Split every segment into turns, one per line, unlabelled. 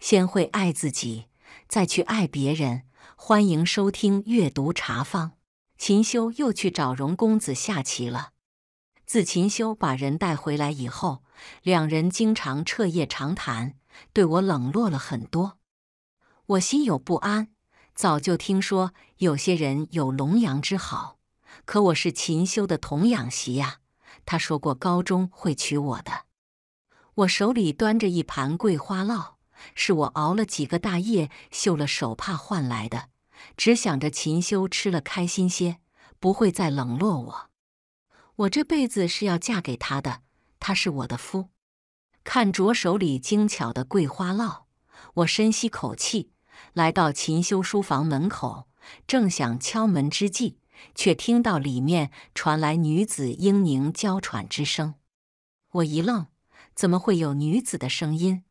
先会爱自己，再去爱别人。欢迎收听阅读茶坊。秦修又去找荣公子下棋了。自秦修把人带回来以后，两人经常彻夜长谈，对我冷落了很多。我心有不安。早就听说有些人有龙阳之好，可我是秦修的童养媳呀。他说过高中会娶我的。我手里端着一盘桂花烙。是我熬了几个大夜绣了手帕换来的，只想着秦修吃了开心些，不会再冷落我。我这辈子是要嫁给他的，他是我的夫。看着手里精巧的桂花烙，我深吸口气，来到秦修书房门口，正想敲门之际，却听到里面传来女子嘤咛娇喘之声。我一愣，怎么会有女子的声音？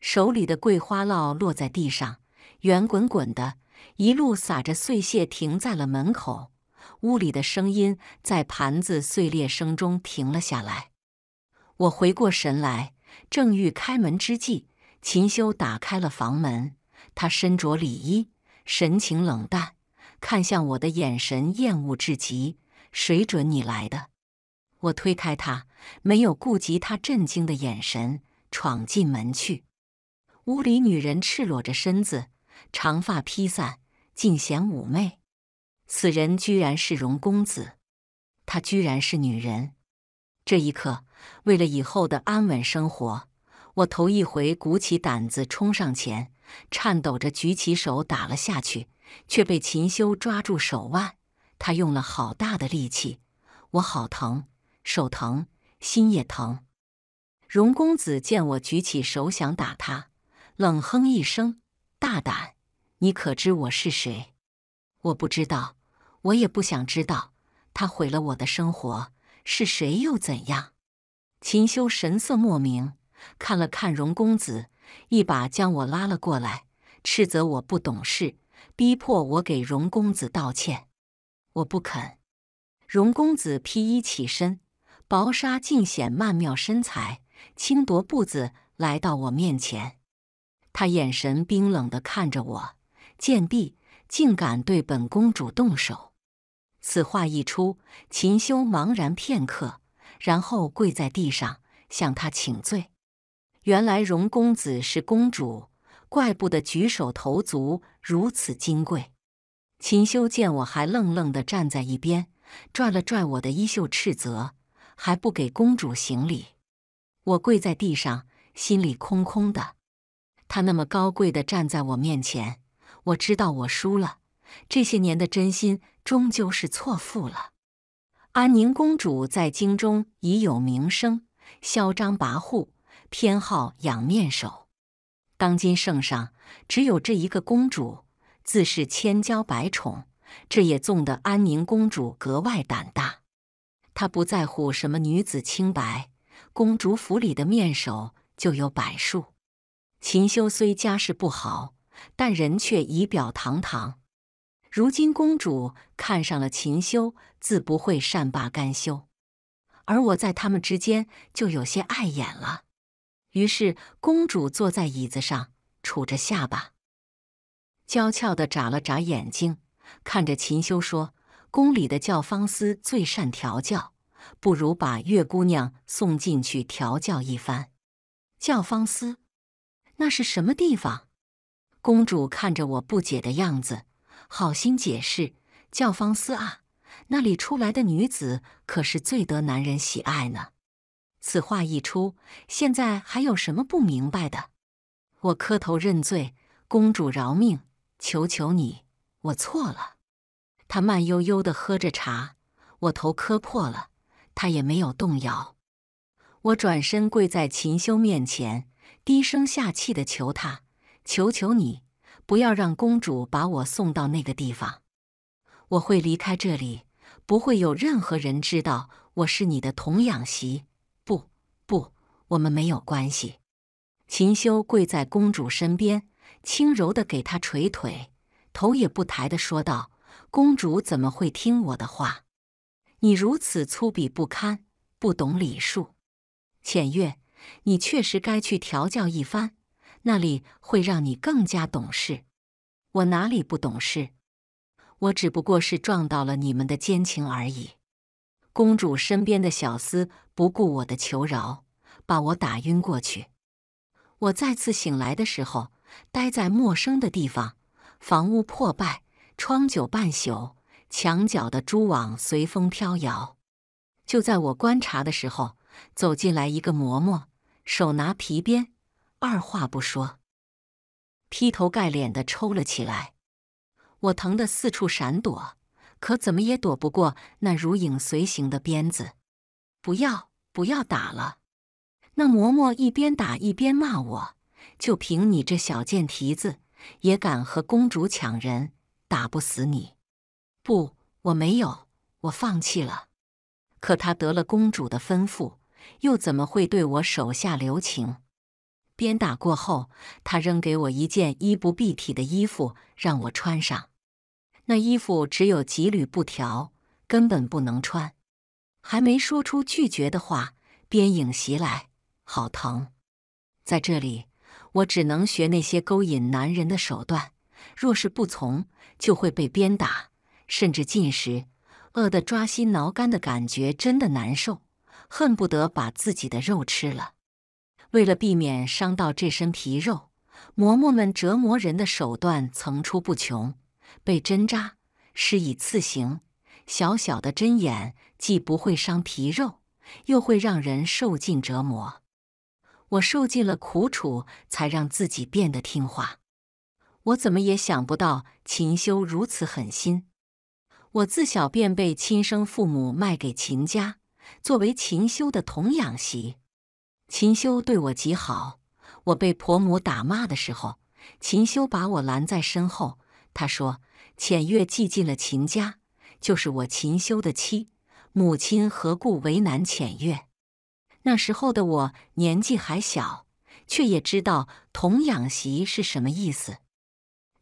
手里的桂花烙落在地上，圆滚滚的，一路撒着碎屑，停在了门口。屋里的声音在盘子碎裂声中停了下来。我回过神来，正欲开门之际，秦修打开了房门。他身着礼衣，神情冷淡，看向我的眼神厌恶至极。谁准你来的？我推开他，没有顾及他震惊的眼神，闯进门去。屋里女人赤裸着身子，长发披散，尽显妩媚。此人居然是荣公子，她居然是女人。这一刻，为了以后的安稳生活，我头一回鼓起胆子冲上前，颤抖着举起手打了下去，却被秦修抓住手腕。他用了好大的力气，我好疼，手疼，心也疼。荣公子见我举起手想打他。冷哼一声，大胆！你可知我是谁？我不知道，我也不想知道。他毁了我的生活，是谁又怎样？秦修神色莫名，看了看荣公子，一把将我拉了过来，斥责我不懂事，逼迫我给荣公子道歉。我不肯。荣公子披衣起身，薄纱尽显曼妙身材，轻踱步子来到我面前。他眼神冰冷地看着我，贱婢竟敢对本公主动手！此话一出，秦修茫然片刻，然后跪在地上向他请罪。原来荣公子是公主，怪不得举手投足如此金贵。秦修见我还愣愣地站在一边，拽了拽我的衣袖，斥责：“还不给公主行礼！”我跪在地上，心里空空的。她那么高贵的站在我面前，我知道我输了。这些年的真心终究是错付了。安宁公主在京中已有名声，嚣张跋扈，偏好养面首。当今圣上只有这一个公主，自是千娇百宠，这也纵得安宁公主格外胆大。她不在乎什么女子清白，公主府里的面首就有百数。秦修虽家世不好，但人却仪表堂堂。如今公主看上了秦修，自不会善罢甘休，而我在他们之间就有些碍眼了。于是，公主坐在椅子上，杵着下巴，娇俏的眨了眨眼睛，看着秦修说：“宫里的教坊司最善调教，不如把月姑娘送进去调教一番。”教坊司。那是什么地方？公主看着我不解的样子，好心解释：“教坊司啊，那里出来的女子可是最得男人喜爱呢。”此话一出，现在还有什么不明白的？我磕头认罪，公主饶命，求求你，我错了。他慢悠悠的喝着茶，我头磕破了，他也没有动摇。我转身跪在秦修面前。低声下气的求他，求求你，不要让公主把我送到那个地方。我会离开这里，不会有任何人知道我是你的童养媳。不，不，我们没有关系。秦修跪在公主身边，轻柔的给她捶腿，头也不抬的说道：“公主怎么会听我的话？你如此粗鄙不堪，不懂礼数。”浅月。你确实该去调教一番，那里会让你更加懂事。我哪里不懂事？我只不过是撞到了你们的奸情而已。公主身边的小厮不顾我的求饶，把我打晕过去。我再次醒来的时候，待在陌生的地方，房屋破败，窗朽半朽，墙角的蛛网随风飘摇。就在我观察的时候。走进来一个嬷嬷，手拿皮鞭，二话不说，劈头盖脸的抽了起来。我疼得四处闪躲，可怎么也躲不过那如影随形的鞭子。不要，不要打了！那嬷嬷一边打一边骂：“我就凭你这小贱蹄子，也敢和公主抢人？打不死你！不，我没有，我放弃了。”可她得了公主的吩咐。又怎么会对我手下留情？鞭打过后，他扔给我一件衣不蔽体的衣服，让我穿上。那衣服只有几缕布条，根本不能穿。还没说出拒绝的话，鞭影袭来，好疼！在这里，我只能学那些勾引男人的手段。若是不从，就会被鞭打，甚至禁食。饿得抓心挠肝的感觉，真的难受。恨不得把自己的肉吃了。为了避免伤到这身皮肉，嬷嬷们折磨人的手段层出不穷。被针扎，施以刺刑。小小的针眼既不会伤皮肉，又会让人受尽折磨。我受尽了苦楚，才让自己变得听话。我怎么也想不到秦修如此狠心。我自小便被亲生父母卖给秦家。作为秦修的童养媳，秦修对我极好。我被婆母打骂的时候，秦修把我拦在身后，他说：“浅月寄进了秦家，就是我秦修的妻，母亲何故为难浅月？”那时候的我年纪还小，却也知道童养媳是什么意思。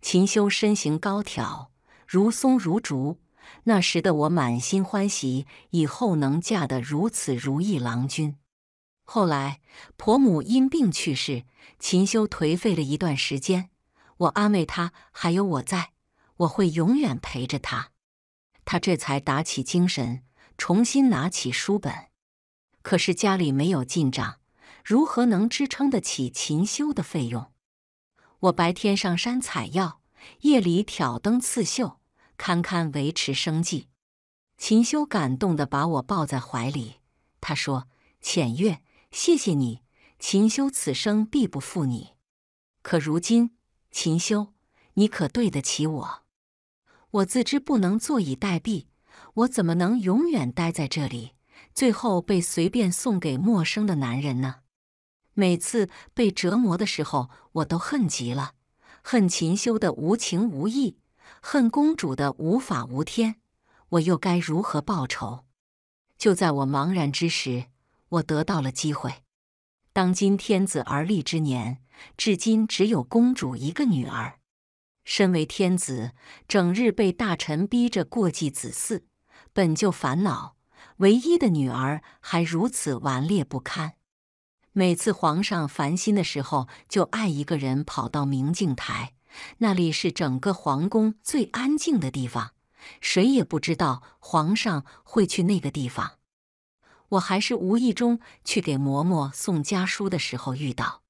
秦修身形高挑，如松如竹。那时的我满心欢喜，以后能嫁得如此如意郎君。后来婆母因病去世，秦修颓废了一段时间。我安慰他，还有我在，我会永远陪着他。他这才打起精神，重新拿起书本。可是家里没有进账，如何能支撑得起秦修的费用？我白天上山采药，夜里挑灯刺绣。堪堪维持生计，秦修感动的把我抱在怀里。他说：“浅月，谢谢你，秦修，此生必不负你。可如今，秦修，你可对得起我？我自知不能坐以待毙，我怎么能永远待在这里，最后被随便送给陌生的男人呢？每次被折磨的时候，我都恨极了，恨秦修的无情无义。”恨公主的无法无天，我又该如何报仇？就在我茫然之时，我得到了机会。当今天子而立之年，至今只有公主一个女儿。身为天子，整日被大臣逼着过继子嗣，本就烦恼，唯一的女儿还如此顽劣不堪。每次皇上烦心的时候，就爱一个人跑到明镜台。那里是整个皇宫最安静的地方，谁也不知道皇上会去那个地方。我还是无意中去给嬷嬷送家书的时候遇到。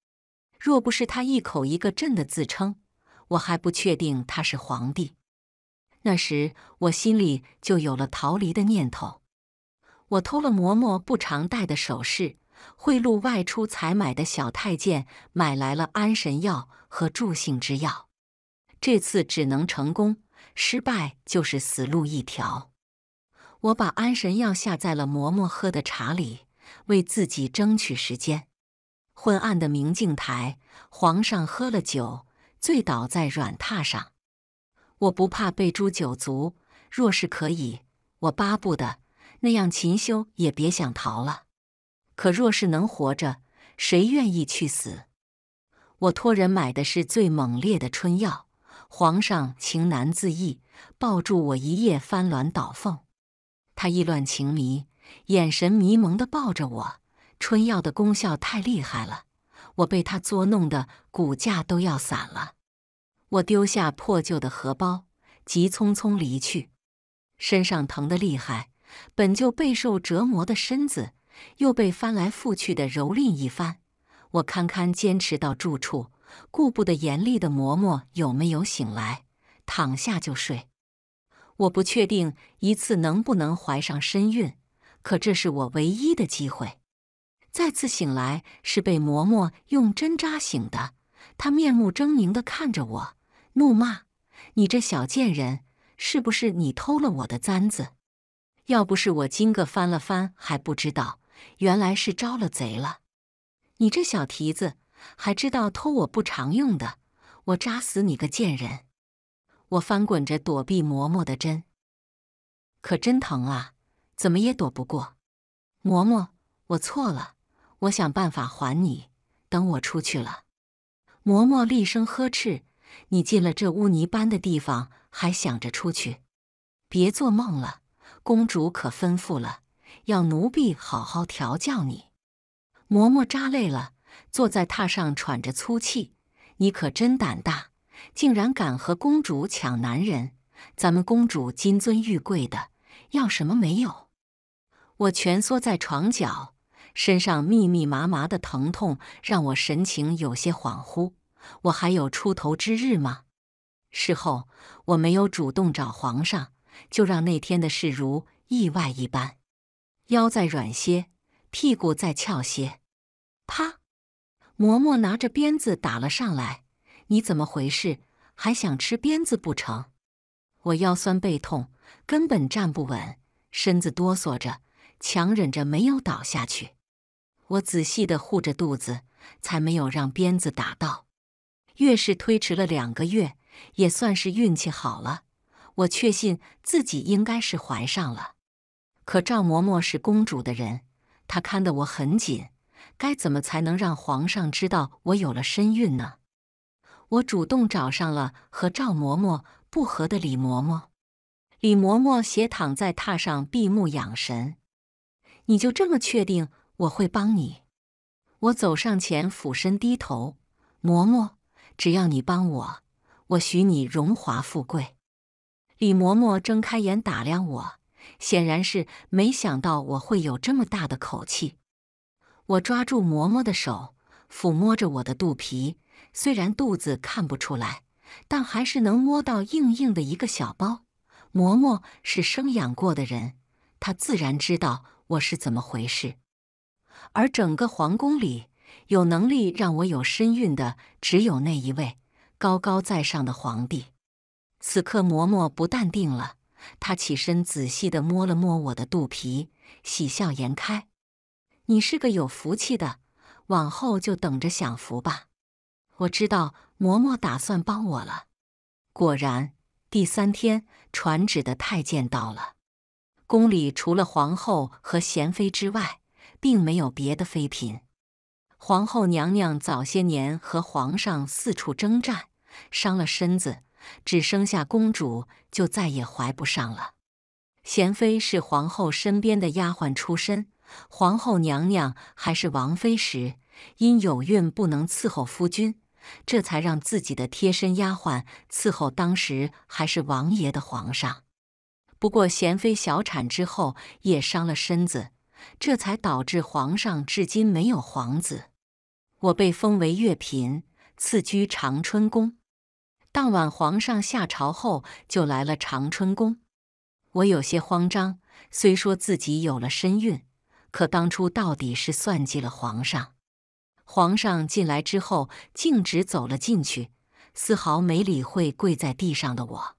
若不是他一口一个“朕”的自称，我还不确定他是皇帝。那时我心里就有了逃离的念头。我偷了嬷嬷不常戴的首饰，贿赂外出采买的小太监，买来了安神药和助兴之药。这次只能成功，失败就是死路一条。我把安神药下在了嬷嬷喝的茶里，为自己争取时间。昏暗的明镜台，皇上喝了酒，醉倒在软榻上。我不怕被诛九族，若是可以，我巴不得那样，秦修也别想逃了。可若是能活着，谁愿意去死？我托人买的是最猛烈的春药。皇上情难自抑，抱住我一夜翻鸾倒凤。他意乱情迷，眼神迷蒙地抱着我。春药的功效太厉害了，我被他捉弄的骨架都要散了。我丢下破旧的荷包，急匆匆离去。身上疼得厉害，本就备受折磨的身子，又被翻来覆去的蹂躏一番。我堪堪坚持到住处。顾不得严厉的嬷嬷有没有醒来，躺下就睡。我不确定一次能不能怀上身孕，可这是我唯一的机会。再次醒来是被嬷嬷用针扎醒的，她面目狰狞地看着我，怒骂：“你这小贱人，是不是你偷了我的簪子？要不是我今个翻了翻，还不知道原来是招了贼了。你这小蹄子！”还知道偷我不常用的，我扎死你个贱人！我翻滚着躲避嬷嬷的针，可真疼啊！怎么也躲不过。嬷嬷，我错了，我想办法还你。等我出去了。嬷嬷厉声呵斥：“你进了这污泥般的地方，还想着出去？别做梦了！公主可吩咐了，要奴婢好好调教你。”嬷嬷扎累了。坐在榻上喘着粗气，你可真胆大，竟然敢和公主抢男人！咱们公主金尊玉贵的，要什么没有？我蜷缩在床角，身上密密麻麻的疼痛让我神情有些恍惚。我还有出头之日吗？事后我没有主动找皇上，就让那天的事如意外一般。腰再软些，屁股再翘些，啪！嬷嬷拿着鞭子打了上来，你怎么回事？还想吃鞭子不成？我腰酸背痛，根本站不稳，身子哆嗦着，强忍着没有倒下去。我仔细的护着肚子，才没有让鞭子打到。越是推迟了两个月，也算是运气好了。我确信自己应该是怀上了。可赵嬷嬷是公主的人，她看得我很紧。该怎么才能让皇上知道我有了身孕呢？我主动找上了和赵嬷嬷不和的李嬷嬷。李嬷嬷斜躺在榻上，闭目养神。你就这么确定我会帮你？我走上前，俯身低头，嬷嬷，只要你帮我，我许你荣华富贵。李嬷嬷睁开眼打量我，显然是没想到我会有这么大的口气。我抓住嬷嬷的手，抚摸着我的肚皮。虽然肚子看不出来，但还是能摸到硬硬的一个小包。嬷嬷是生养过的人，她自然知道我是怎么回事。而整个皇宫里，有能力让我有身孕的，只有那一位高高在上的皇帝。此刻，嬷嬷不淡定了，她起身仔细地摸了摸我的肚皮，喜笑颜开。你是个有福气的，往后就等着享福吧。我知道嬷嬷打算帮我了。果然，第三天传旨的太监到了。宫里除了皇后和贤妃之外，并没有别的妃嫔。皇后娘娘早些年和皇上四处征战，伤了身子，只剩下公主就再也怀不上了。贤妃是皇后身边的丫鬟出身。皇后娘娘还是王妃时，因有孕不能伺候夫君，这才让自己的贴身丫鬟伺候当时还是王爷的皇上。不过娴妃小产之后也伤了身子，这才导致皇上至今没有皇子。我被封为月嫔，赐居长春宫。当晚皇上下朝后就来了长春宫，我有些慌张，虽说自己有了身孕。可当初到底是算计了皇上。皇上进来之后，径直走了进去，丝毫没理会跪在地上的我。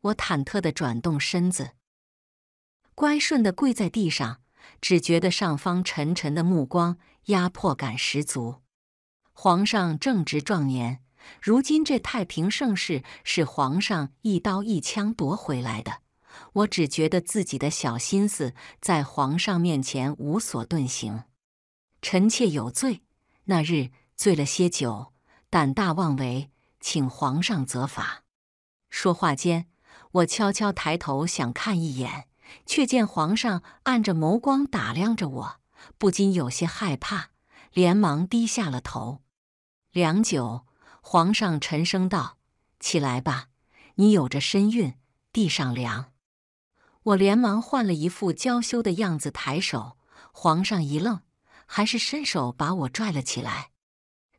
我忐忑地转动身子，乖顺地跪在地上，只觉得上方沉沉的目光，压迫感十足。皇上正值壮年，如今这太平盛世是皇上一刀一枪夺回来的。我只觉得自己的小心思在皇上面前无所遁形，臣妾有罪。那日醉了些酒，胆大妄为，请皇上责罚。说话间，我悄悄抬头想看一眼，却见皇上按着眸光打量着我，不禁有些害怕，连忙低下了头。良久，皇上沉声道：“起来吧，你有着身孕，地上凉。”我连忙换了一副娇羞的样子，抬手。皇上一愣，还是伸手把我拽了起来。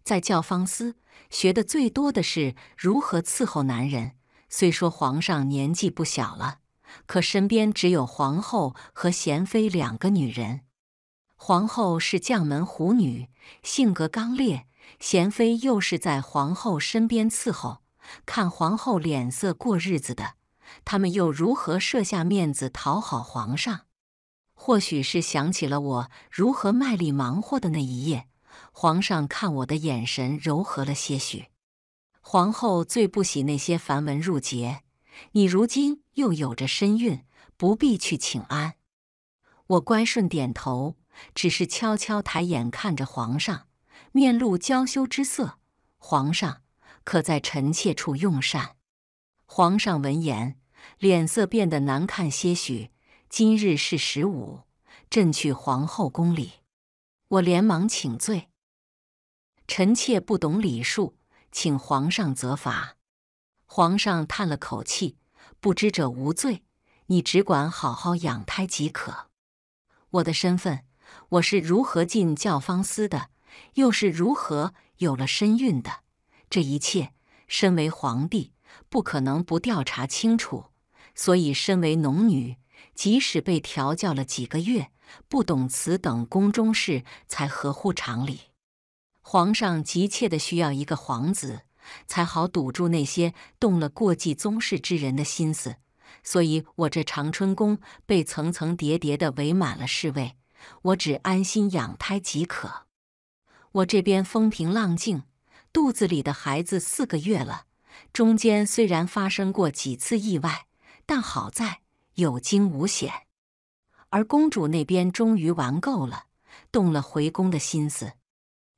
在教坊司学的最多的是如何伺候男人。虽说皇上年纪不小了，可身边只有皇后和贤妃两个女人。皇后是将门虎女，性格刚烈；贤妃又是在皇后身边伺候、看皇后脸色过日子的。他们又如何设下面子讨好皇上？或许是想起了我如何卖力忙活的那一夜，皇上看我的眼神柔和了些许。皇后最不喜那些繁文缛节，你如今又有着身孕，不必去请安。我乖顺点头，只是悄悄抬眼看着皇上，面露娇羞之色。皇上可在臣妾处用膳？皇上闻言，脸色变得难看些许。今日是十五，朕去皇后宫里。我连忙请罪，臣妾不懂礼数，请皇上责罚。皇上叹了口气：“不知者无罪，你只管好好养胎即可。”我的身份，我是如何进教坊司的，又是如何有了身孕的？这一切，身为皇帝。不可能不调查清楚，所以身为农女，即使被调教了几个月，不懂此等宫中事，才合乎常理。皇上急切的需要一个皇子，才好堵住那些动了过继宗室之人的心思。所以我这长春宫被层层叠叠的围满了侍卫，我只安心养胎即可。我这边风平浪静，肚子里的孩子四个月了。中间虽然发生过几次意外，但好在有惊无险。而公主那边终于玩够了，动了回宫的心思。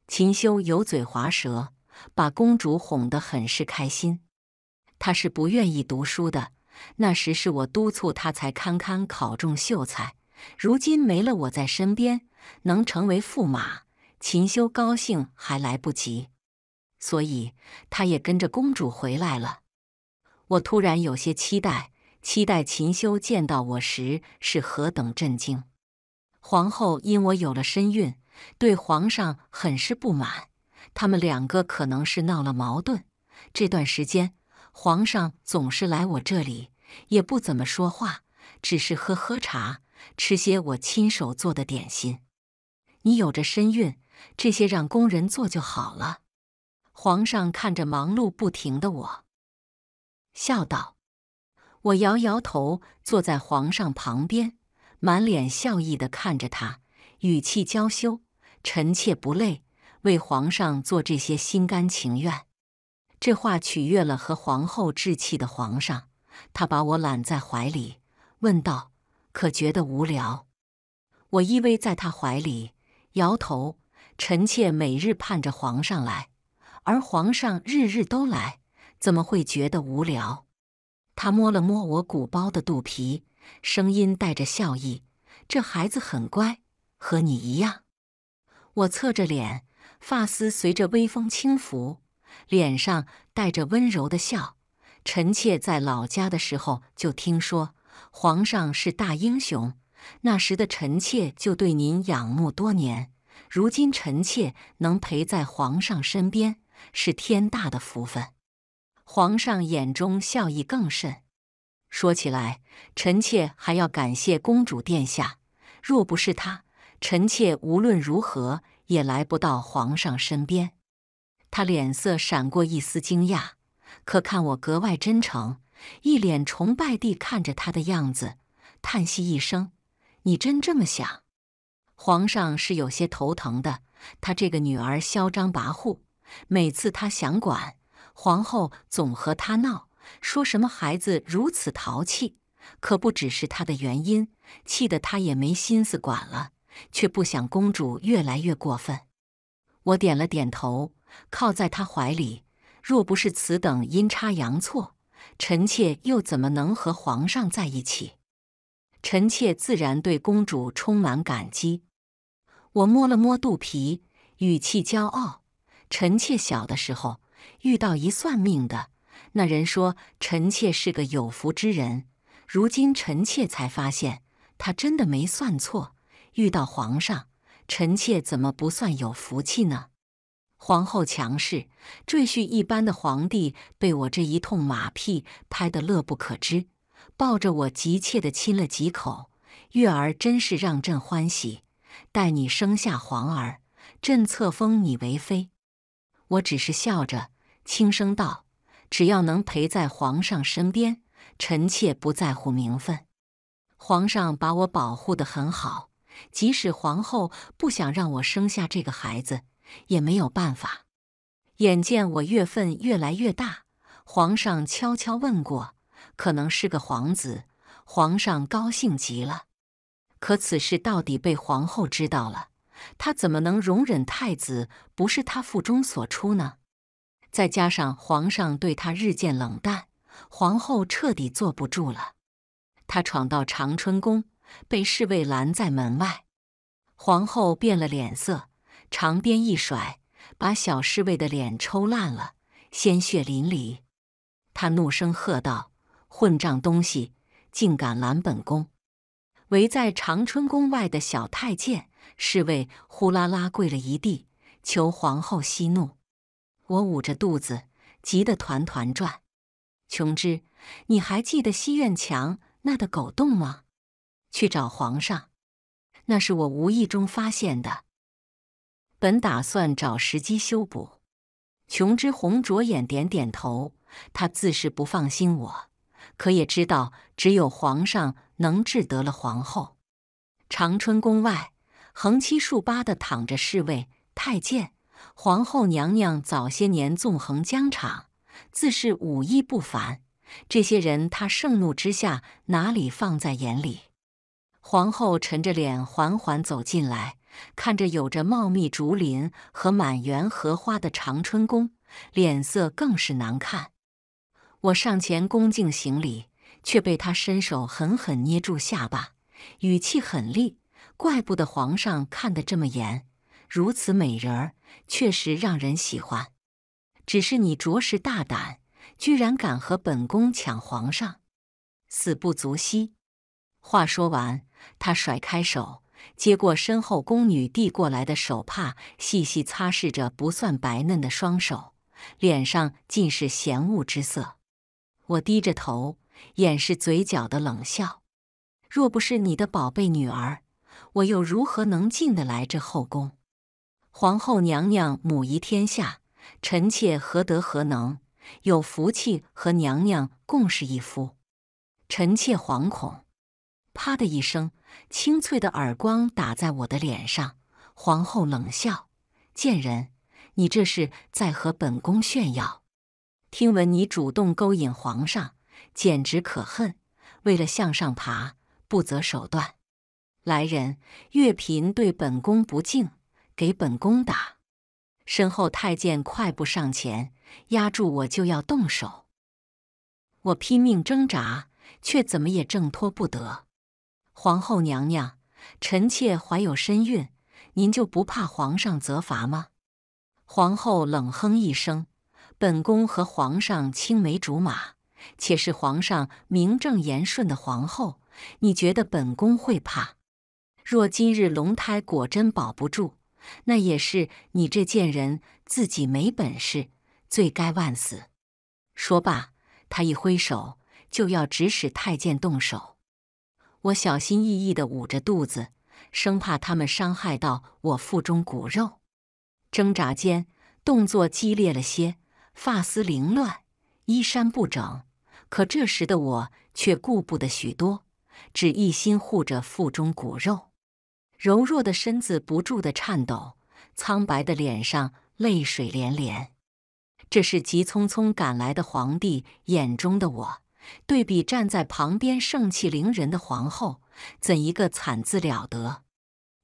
秦修油嘴滑舌，把公主哄得很是开心。他是不愿意读书的，那时是我督促他才堪堪考中秀才。如今没了我在身边，能成为驸马，秦修高兴还来不及。所以，他也跟着公主回来了。我突然有些期待，期待秦修见到我时是何等震惊。皇后因我有了身孕，对皇上很是不满，他们两个可能是闹了矛盾。这段时间，皇上总是来我这里，也不怎么说话，只是喝喝茶，吃些我亲手做的点心。你有着身孕，这些让宫人做就好了。皇上看着忙碌不停的我，笑道：“我摇摇头，坐在皇上旁边，满脸笑意的看着他，语气娇羞：‘臣妾不累，为皇上做这些心甘情愿。’这话取悦了和皇后置气的皇上，他把我揽在怀里，问道：‘可觉得无聊？’我依偎在他怀里，摇头：‘臣妾每日盼着皇上来。’”而皇上日日都来，怎么会觉得无聊？他摸了摸我鼓包的肚皮，声音带着笑意：“这孩子很乖，和你一样。”我侧着脸，发丝随着微风轻拂，脸上带着温柔的笑。臣妾在老家的时候就听说皇上是大英雄，那时的臣妾就对您仰慕多年。如今臣妾能陪在皇上身边。是天大的福分，皇上眼中笑意更甚。说起来，臣妾还要感谢公主殿下，若不是她，臣妾无论如何也来不到皇上身边。他脸色闪过一丝惊讶，可看我格外真诚，一脸崇拜地看着他的样子，叹息一声：“你真这么想？”皇上是有些头疼的，他这个女儿嚣张跋扈。每次他想管，皇后总和他闹，说什么孩子如此淘气，可不只是他的原因，气得他也没心思管了。却不想公主越来越过分。我点了点头，靠在他怀里。若不是此等阴差阳错，臣妾又怎么能和皇上在一起？臣妾自然对公主充满感激。我摸了摸肚皮，语气骄傲。臣妾小的时候遇到一算命的，那人说臣妾是个有福之人。如今臣妾才发现，他真的没算错。遇到皇上，臣妾怎么不算有福气呢？皇后强势，赘婿一般的皇帝被我这一通马屁拍得乐不可支，抱着我急切的亲了几口。月儿真是让朕欢喜，待你生下皇儿，朕册封你为妃。我只是笑着轻声道：“只要能陪在皇上身边，臣妾不在乎名分。皇上把我保护的很好，即使皇后不想让我生下这个孩子，也没有办法。眼见我月份越来越大，皇上悄悄问过，可能是个皇子，皇上高兴极了。可此事到底被皇后知道了。”他怎么能容忍太子不是他腹中所出呢？再加上皇上对他日渐冷淡，皇后彻底坐不住了。他闯到长春宫，被侍卫拦在门外。皇后变了脸色，长鞭一甩，把小侍卫的脸抽烂了，鲜血淋漓。她怒声喝道：“混账东西，竟敢拦本宫！”围在长春宫外的小太监。侍卫呼啦啦跪了一地，求皇后息怒。我捂着肚子，急得团团转。琼枝，你还记得西院墙那的狗洞吗？去找皇上，那是我无意中发现的，本打算找时机修补。琼枝红着眼点点头，她自是不放心我，可也知道只有皇上能治得了皇后。长春宫外。横七竖八的躺着侍卫、太监、皇后娘娘。早些年纵横疆场，自是武艺不凡。这些人，他盛怒之下哪里放在眼里？皇后沉着脸，缓缓走进来，看着有着茂密竹林和满园荷花的长春宫，脸色更是难看。我上前恭敬行礼，却被他伸手狠狠捏住下巴，语气狠厉。怪不得皇上看得这么严，如此美人儿确实让人喜欢。只是你着实大胆，居然敢和本宫抢皇上，死不足惜。话说完，他甩开手，接过身后宫女递过来的手帕，细细擦拭着不算白嫩的双手，脸上尽是嫌恶之色。我低着头，掩饰嘴角的冷笑。若不是你的宝贝女儿。我又如何能进得来这后宫？皇后娘娘母仪天下，臣妾何德何能，有福气和娘娘共侍一夫？臣妾惶恐。啪的一声，清脆的耳光打在我的脸上。皇后冷笑：“贱人，你这是在和本宫炫耀？听闻你主动勾引皇上，简直可恨！为了向上爬，不择手段。”来人！月嫔对本宫不敬，给本宫打。身后太监快步上前，压住我就要动手。我拼命挣扎，却怎么也挣脱不得。皇后娘娘，臣妾怀有身孕，您就不怕皇上责罚吗？皇后冷哼一声：“本宫和皇上青梅竹马，且是皇上名正言顺的皇后，你觉得本宫会怕？”若今日龙胎果真保不住，那也是你这贱人自己没本事，罪该万死。说罢，他一挥手，就要指使太监动手。我小心翼翼地捂着肚子，生怕他们伤害到我腹中骨肉。挣扎间，动作激烈了些，发丝凌乱，衣衫不整。可这时的我却顾不得许多，只一心护着腹中骨肉。柔弱的身子不住的颤抖，苍白的脸上泪水连连。这是急匆匆赶来的皇帝眼中的我，对比站在旁边盛气凌人的皇后，怎一个惨字了得！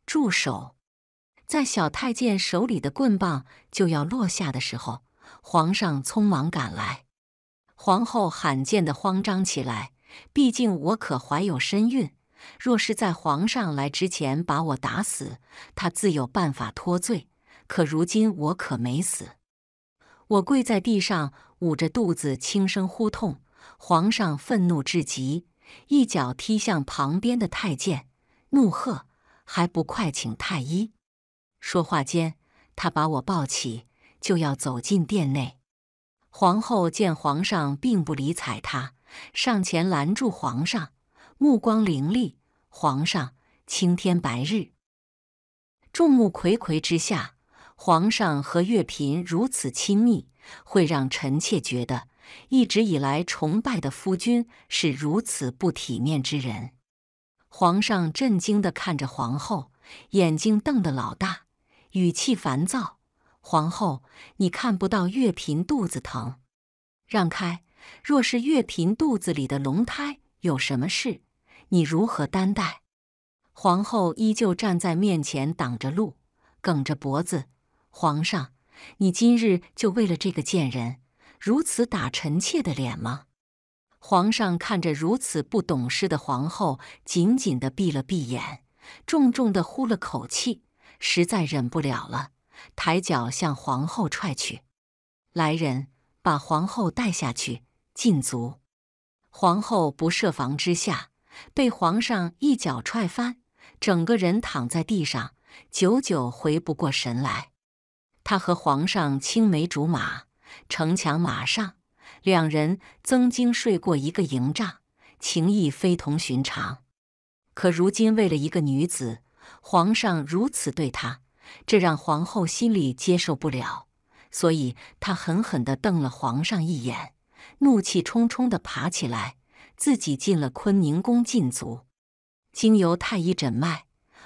住手！在小太监手里的棍棒就要落下的时候，皇上匆忙赶来，皇后罕见的慌张起来。毕竟我可怀有身孕。若是在皇上来之前把我打死，他自有办法脱罪。可如今我可没死，我跪在地上捂着肚子轻声呼痛。皇上愤怒至极，一脚踢向旁边的太监，怒喝：“还不快请太医！”说话间，他把我抱起，就要走进殿内。皇后见皇上并不理睬他，上前拦住皇上。目光凌厉，皇上，青天白日，众目睽睽之下，皇上和月嫔如此亲密，会让臣妾觉得一直以来崇拜的夫君是如此不体面之人。皇上震惊的看着皇后，眼睛瞪得老大，语气烦躁：“皇后，你看不到月嫔肚子疼？让开！若是月嫔肚子里的龙胎有什么事？”你如何担待？皇后依旧站在面前挡着路，梗着脖子。皇上，你今日就为了这个贱人，如此打臣妾的脸吗？皇上看着如此不懂事的皇后，紧紧的闭了闭眼，重重的呼了口气，实在忍不了了，抬脚向皇后踹去。来人，把皇后带下去，禁足。皇后不设防之下。被皇上一脚踹翻，整个人躺在地上，久久回不过神来。他和皇上青梅竹马，城墙马上，两人曾经睡过一个营帐，情谊非同寻常。可如今为了一个女子，皇上如此对他，这让皇后心里接受不了，所以她狠狠地瞪了皇上一眼，怒气冲冲地爬起来。自己进了坤宁宫禁足，经由太医诊脉，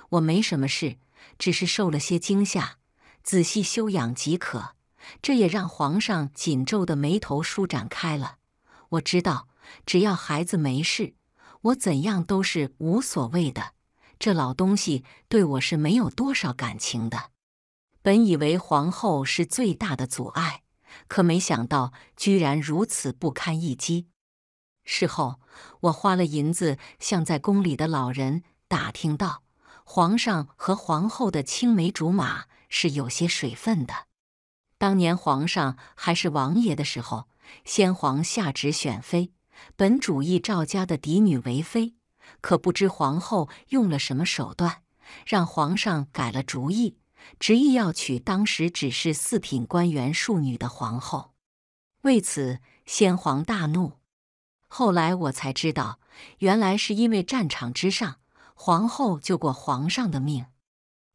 我没什么事，只是受了些惊吓，仔细休养即可。这也让皇上紧皱的眉头舒展开了。我知道，只要孩子没事，我怎样都是无所谓的。这老东西对我是没有多少感情的。本以为皇后是最大的阻碍，可没想到居然如此不堪一击。事后，我花了银子向在宫里的老人打听到，皇上和皇后的青梅竹马是有些水分的。当年皇上还是王爷的时候，先皇下旨选妃，本主意赵家的嫡女为妃，可不知皇后用了什么手段，让皇上改了主意，执意要娶当时只是四品官员庶女的皇后。为此，先皇大怒。后来我才知道，原来是因为战场之上，皇后救过皇上的命。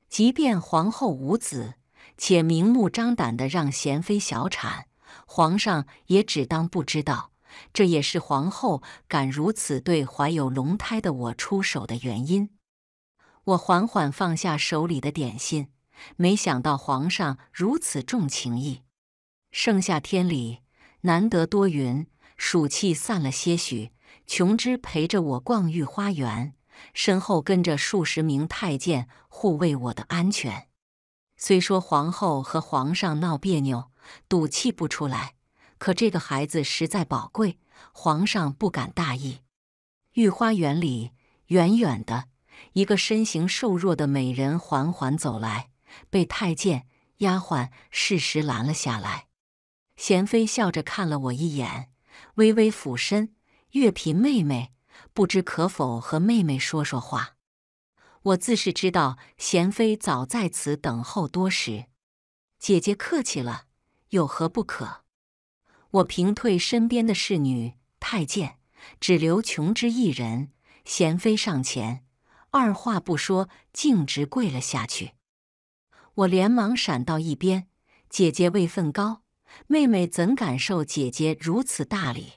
即便皇后无子，且明目张胆的让贤妃小产，皇上也只当不知道。这也是皇后敢如此对怀有龙胎的我出手的原因。我缓缓放下手里的点心，没想到皇上如此重情义。盛夏天里难得多云。暑气散了些许，琼枝陪着我逛御花园，身后跟着数十名太监护卫我的安全。虽说皇后和皇上闹别扭，赌气不出来，可这个孩子实在宝贵，皇上不敢大意。御花园里，远远的一个身形瘦弱的美人缓缓走来，被太监丫鬟适时拦了下来。贤妃笑着看了我一眼。微微俯身，月嫔妹妹，不知可否和妹妹说说话？我自是知道，贤妃早在此等候多时。姐姐客气了，有何不可？我屏退身边的侍女太监，只留琼枝一人。贤妃上前，二话不说，径直跪了下去。我连忙闪到一边，姐姐位分高。妹妹怎敢受姐姐如此大礼？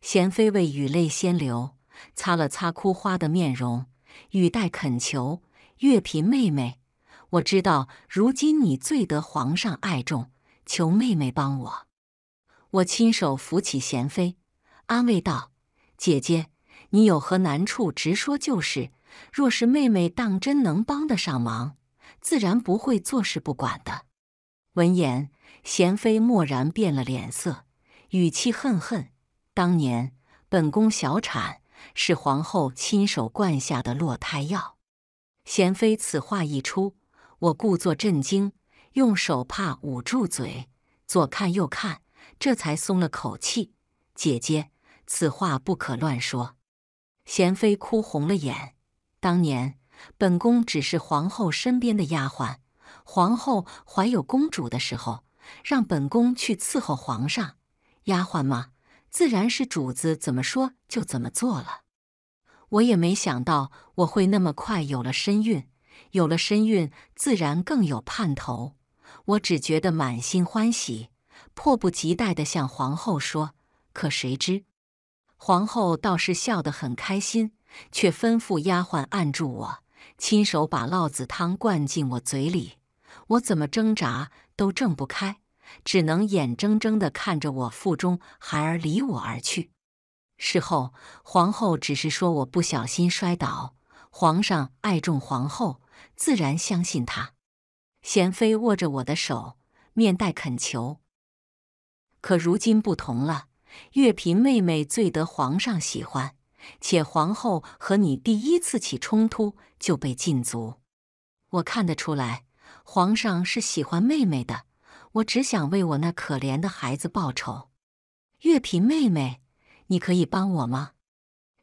贤妃为雨泪先流，擦了擦哭花的面容，语带恳求：“月嫔妹妹，我知道如今你最得皇上爱重，求妹妹帮我。”我亲手扶起贤妃，安慰道：“姐姐，你有何难处，直说就是。若是妹妹当真能帮得上忙，自然不会坐视不管的。”闻言，贤妃蓦然变了脸色，语气恨恨：“当年本宫小产，是皇后亲手灌下的落胎药。”贤妃此话一出，我故作震惊，用手帕捂住嘴，左看右看，这才松了口气：“姐姐，此话不可乱说。”贤妃哭红了眼：“当年本宫只是皇后身边的丫鬟。”皇后怀有公主的时候，让本宫去伺候皇上，丫鬟嘛，自然是主子怎么说就怎么做了。我也没想到我会那么快有了身孕，有了身孕自然更有盼头，我只觉得满心欢喜，迫不及待的向皇后说。可谁知，皇后倒是笑得很开心，却吩咐丫鬟按住我，亲手把烙子汤灌进我嘴里。我怎么挣扎都挣不开，只能眼睁睁地看着我腹中孩儿离我而去。事后，皇后只是说我不小心摔倒，皇上爱重皇后，自然相信她。贤妃握着我的手，面带恳求。可如今不同了，月嫔妹妹最得皇上喜欢，且皇后和你第一次起冲突就被禁足，我看得出来。皇上是喜欢妹妹的，我只想为我那可怜的孩子报仇。月嫔妹妹，你可以帮我吗？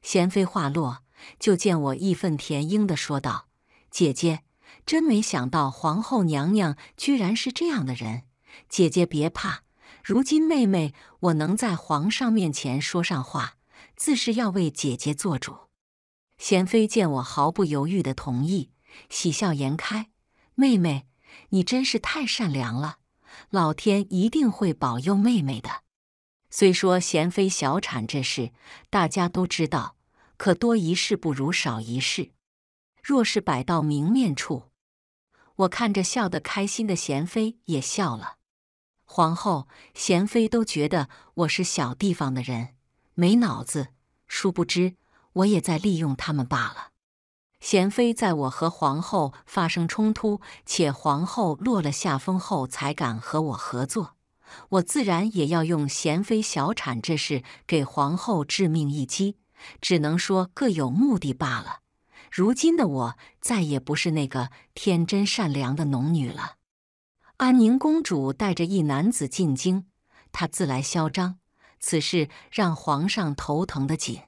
贤妃话落，就见我义愤填膺的说道：“姐姐，真没想到皇后娘娘居然是这样的人。姐姐别怕，如今妹妹我能在皇上面前说上话，自是要为姐姐做主。”贤妃见我毫不犹豫的同意，喜笑颜开，妹妹。你真是太善良了，老天一定会保佑妹妹的。虽说娴妃小产这事大家都知道，可多一事不如少一事。若是摆到明面处，我看着笑得开心的贤妃也笑了。皇后、贤妃都觉得我是小地方的人，没脑子，殊不知我也在利用他们罢了。贤妃在我和皇后发生冲突，且皇后落了下风后，才敢和我合作。我自然也要用贤妃小产这事给皇后致命一击。只能说各有目的罢了。如今的我再也不是那个天真善良的农女了。安宁公主带着一男子进京，她自来嚣张，此事让皇上头疼的紧。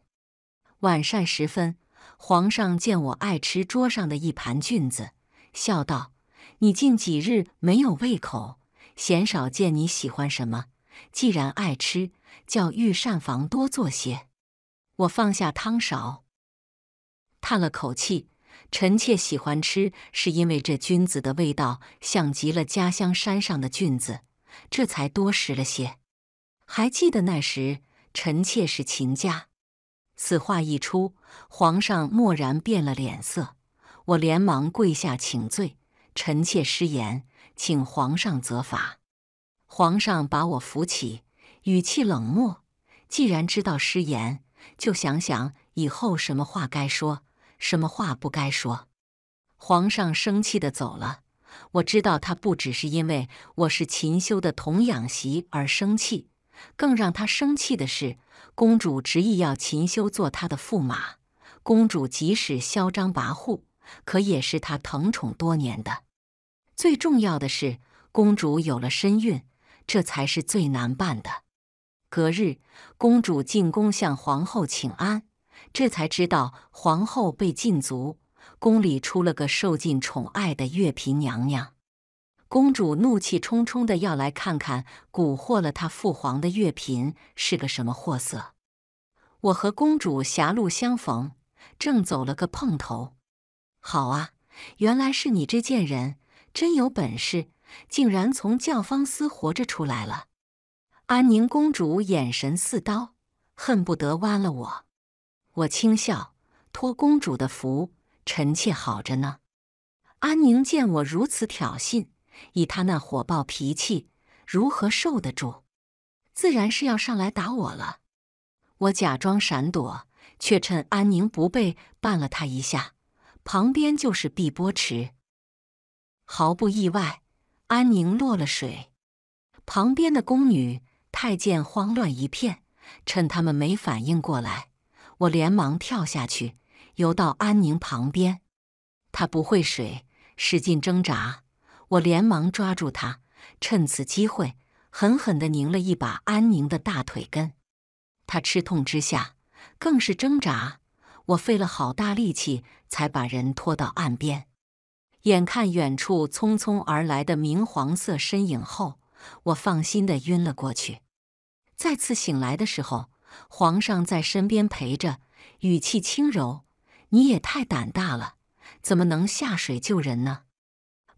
晚膳时分。皇上见我爱吃桌上的一盘菌子，笑道：“你近几日没有胃口，鲜少见你喜欢什么。既然爱吃，叫御膳房多做些。”我放下汤勺，叹了口气：“臣妾喜欢吃，是因为这菌子的味道像极了家乡山上的菌子，这才多食了些。还记得那时，臣妾是秦家。”此话一出，皇上蓦然变了脸色。我连忙跪下请罪：“臣妾失言，请皇上责罚。”皇上把我扶起，语气冷漠：“既然知道失言，就想想以后什么话该说，什么话不该说。”皇上生气的走了。我知道他不只是因为我是秦修的童养媳而生气。更让他生气的是，公主执意要秦修做她的驸马。公主即使嚣张跋扈，可也是他疼宠多年的。最重要的是，公主有了身孕，这才是最难办的。隔日，公主进宫向皇后请安，这才知道皇后被禁足，宫里出了个受尽宠爱的月嫔娘娘。公主怒气冲冲的要来看看蛊惑了她父皇的月嫔是个什么货色。我和公主狭路相逢，正走了个碰头。好啊，原来是你这贱人，真有本事，竟然从教坊司活着出来了。安宁公主眼神似刀，恨不得剜了我。我轻笑，托公主的福，臣妾好着呢。安宁见我如此挑衅。以他那火爆脾气，如何受得住？自然是要上来打我了。我假装闪躲，却趁安宁不备绊了他一下。旁边就是碧波池，毫不意外，安宁落了水。旁边的宫女太监慌乱一片，趁他们没反应过来，我连忙跳下去，游到安宁旁边。他不会水，使劲挣扎。我连忙抓住他，趁此机会狠狠地拧了一把安宁的大腿根。他吃痛之下更是挣扎，我费了好大力气才把人拖到岸边。眼看远处匆匆而来的明黄色身影后，我放心的晕了过去。再次醒来的时候，皇上在身边陪着，语气轻柔：“你也太胆大了，怎么能下水救人呢？”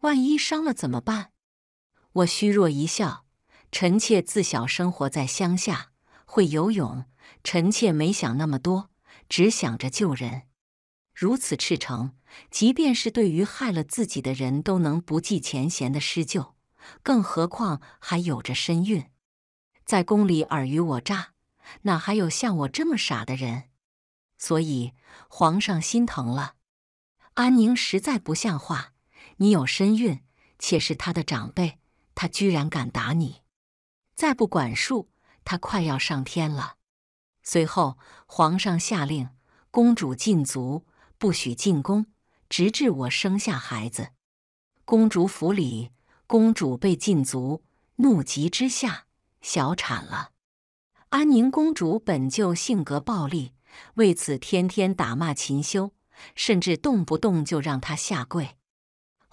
万一伤了怎么办？我虚弱一笑，臣妾自小生活在乡下，会游泳。臣妾没想那么多，只想着救人。如此赤诚，即便是对于害了自己的人都能不计前嫌的施救，更何况还有着身孕，在宫里尔虞我诈，哪还有像我这么傻的人？所以皇上心疼了，安宁实在不像话。你有身孕，且是他的长辈，他居然敢打你！再不管束，他快要上天了。随后，皇上下令，公主禁足，不许进宫，直至我生下孩子。公主府里，公主被禁足，怒极之下，小产了。安宁公主本就性格暴戾，为此天天打骂秦修，甚至动不动就让他下跪。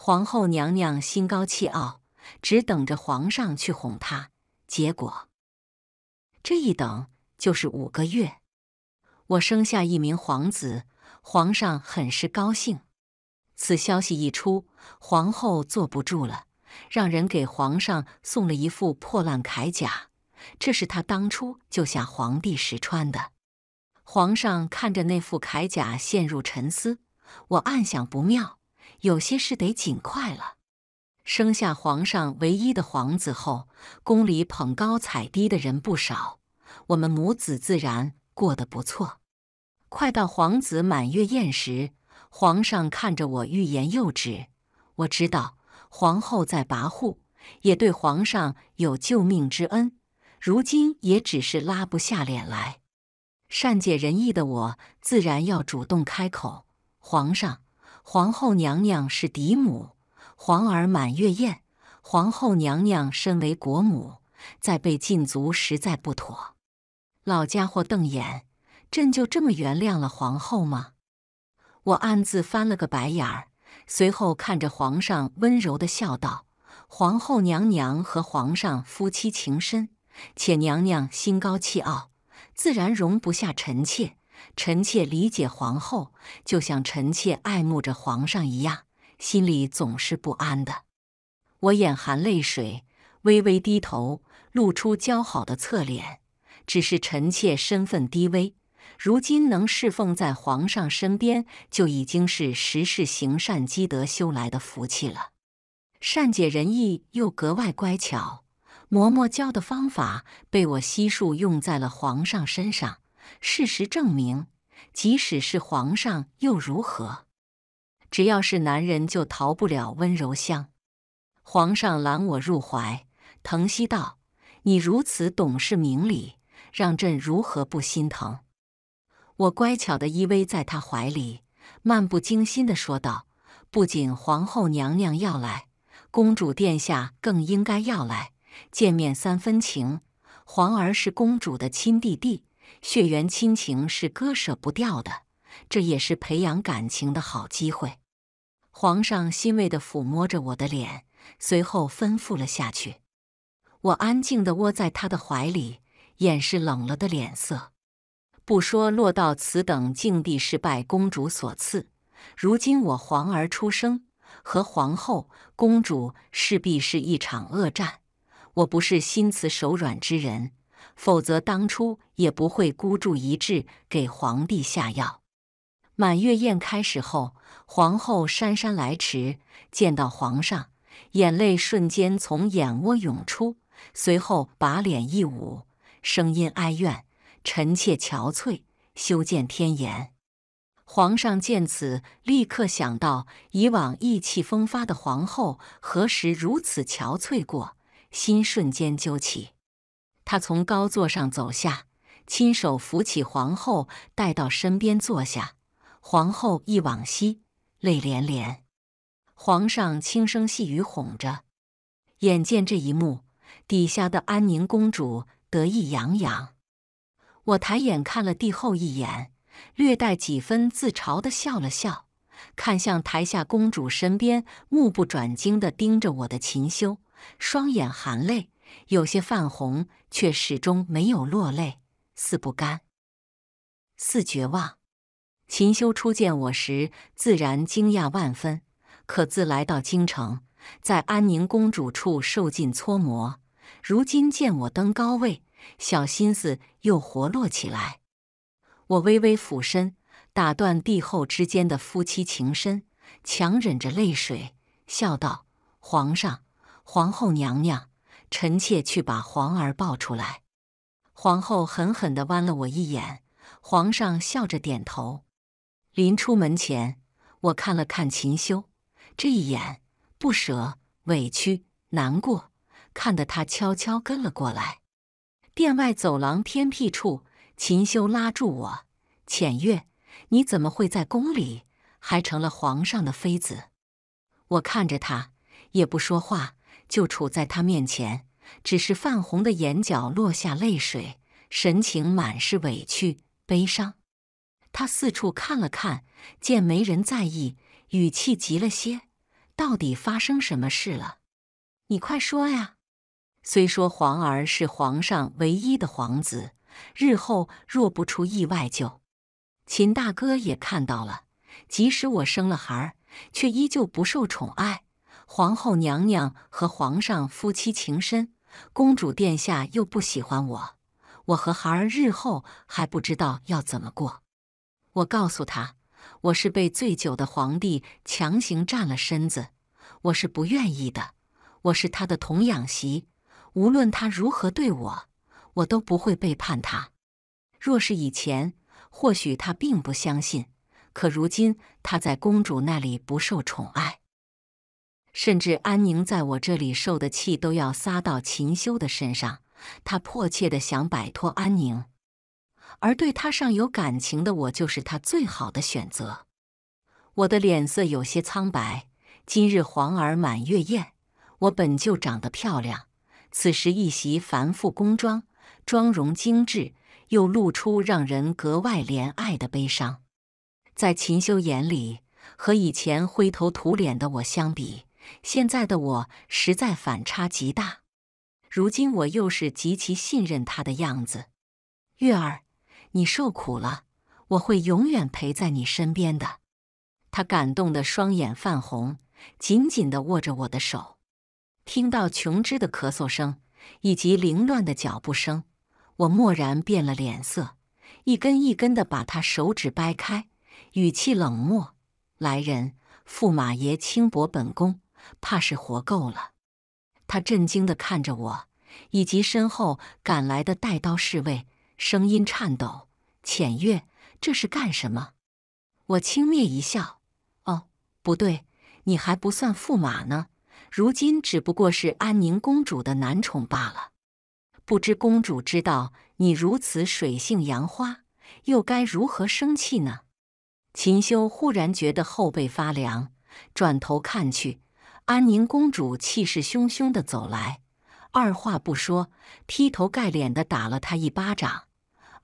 皇后娘娘心高气傲，只等着皇上去哄她。结果这一等就是五个月。我生下一名皇子，皇上很是高兴。此消息一出，皇后坐不住了，让人给皇上送了一副破烂铠甲。这是她当初救下皇帝时穿的。皇上看着那副铠甲，陷入沉思。我暗想不妙。有些事得尽快了。生下皇上唯一的皇子后，宫里捧高踩低的人不少，我们母子自然过得不错。快到皇子满月宴时，皇上看着我欲言又止。我知道皇后在跋扈，也对皇上有救命之恩，如今也只是拉不下脸来。善解人意的我自然要主动开口，皇上。皇后娘娘是嫡母，皇儿满月宴，皇后娘娘身为国母，在被禁足实在不妥。老家伙瞪眼，朕就这么原谅了皇后吗？我暗自翻了个白眼儿，随后看着皇上温柔的笑道：“皇后娘娘和皇上夫妻情深，且娘娘心高气傲，自然容不下臣妾。”臣妾理解皇后，就像臣妾爱慕着皇上一样，心里总是不安的。我眼含泪水，微微低头，露出姣好的侧脸。只是臣妾身份低微，如今能侍奉在皇上身边，就已经是时世行善积德修来的福气了。善解人意又格外乖巧，嬷嬷教的方法被我悉数用在了皇上身上。事实证明，即使是皇上又如何？只要是男人，就逃不了温柔乡。皇上揽我入怀，疼惜道：“你如此懂事明理，让朕如何不心疼？”我乖巧的依偎在他怀里，漫不经心的说道：“不仅皇后娘娘要来，公主殿下更应该要来。见面三分情，皇儿是公主的亲弟弟。”血缘亲情是割舍不掉的，这也是培养感情的好机会。皇上欣慰地抚摸着我的脸，随后吩咐了下去。我安静地窝在他的怀里，掩饰冷了的脸色。不说落到此等境地是拜公主所赐，如今我皇儿出生，和皇后、公主势必是一场恶战。我不是心慈手软之人。否则，当初也不会孤注一掷给皇帝下药。满月宴开始后，皇后姗姗来迟，见到皇上，眼泪瞬间从眼窝涌出，随后把脸一捂，声音哀怨：“臣妾憔悴，修建天颜。”皇上见此，立刻想到以往意气风发的皇后何时如此憔悴过，心瞬间揪起。他从高座上走下，亲手扶起皇后，带到身边坐下。皇后一往昔，泪涟涟。皇上轻声细语哄着。眼见这一幕，底下的安宁公主得意洋洋。我抬眼看了帝后一眼，略带几分自嘲的笑了笑，看向台下公主身边，目不转睛的盯着我的秦修，双眼含泪，有些泛红。却始终没有落泪，似不甘，似绝望。秦修初见我时，自然惊讶万分；可自来到京城，在安宁公主处受尽磋磨，如今见我登高位，小心思又活络起来。我微微俯身，打断帝后之间的夫妻情深，强忍着泪水，笑道：“皇上，皇后娘娘。”臣妾去把皇儿抱出来。皇后狠狠地剜了我一眼。皇上笑着点头。临出门前，我看了看秦修，这一眼不舍、委屈、难过，看得他悄悄跟了过来。殿外走廊偏僻处，秦修拉住我：“浅月，你怎么会在宫里？还成了皇上的妃子？”我看着他，也不说话。就处在他面前，只是泛红的眼角落下泪水，神情满是委屈悲伤。他四处看了看，见没人在意，语气急了些：“到底发生什么事了？你快说呀！”虽说皇儿是皇上唯一的皇子，日后若不出意外，就秦大哥也看到了，即使我生了孩儿，却依旧不受宠爱。皇后娘娘和皇上夫妻情深，公主殿下又不喜欢我，我和孩儿日后还不知道要怎么过。我告诉他，我是被醉酒的皇帝强行占了身子，我是不愿意的。我是他的童养媳，无论他如何对我，我都不会背叛他。若是以前，或许他并不相信，可如今他在公主那里不受宠爱。甚至安宁在我这里受的气都要撒到秦修的身上，他迫切的想摆脱安宁，而对他尚有感情的我就是他最好的选择。我的脸色有些苍白。今日皇儿满月宴，我本就长得漂亮，此时一袭繁复宫装，妆容精致，又露出让人格外怜爱的悲伤，在秦修眼里，和以前灰头土脸的我相比。现在的我实在反差极大，如今我又是极其信任他的样子。月儿，你受苦了，我会永远陪在你身边的。他感动的双眼泛红，紧紧的握着我的手。听到琼枝的咳嗽声以及凌乱的脚步声，我蓦然变了脸色，一根一根的把他手指掰开，语气冷漠：“来人，驸马爷轻薄本宫。”怕是活够了。他震惊地看着我，以及身后赶来的带刀侍卫，声音颤抖：“浅月，这是干什么？”我轻蔑一笑：“哦，不对，你还不算驸马呢，如今只不过是安宁公主的男宠罢了。不知公主知道你如此水性杨花，又该如何生气呢？”秦修忽然觉得后背发凉，转头看去。安宁公主气势汹汹地走来，二话不说，劈头盖脸地打了他一巴掌，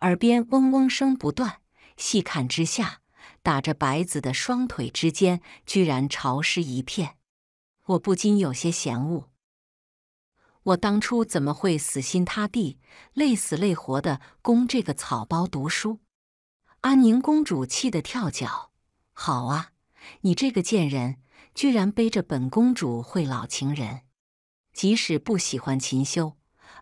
耳边嗡嗡声不断。细看之下，打着白子的双腿之间居然潮湿一片，我不禁有些嫌恶。我当初怎么会死心塌地、累死累活的供这个草包读书？安宁公主气得跳脚：“好啊，你这个贱人！”居然背着本公主会老情人，即使不喜欢秦修，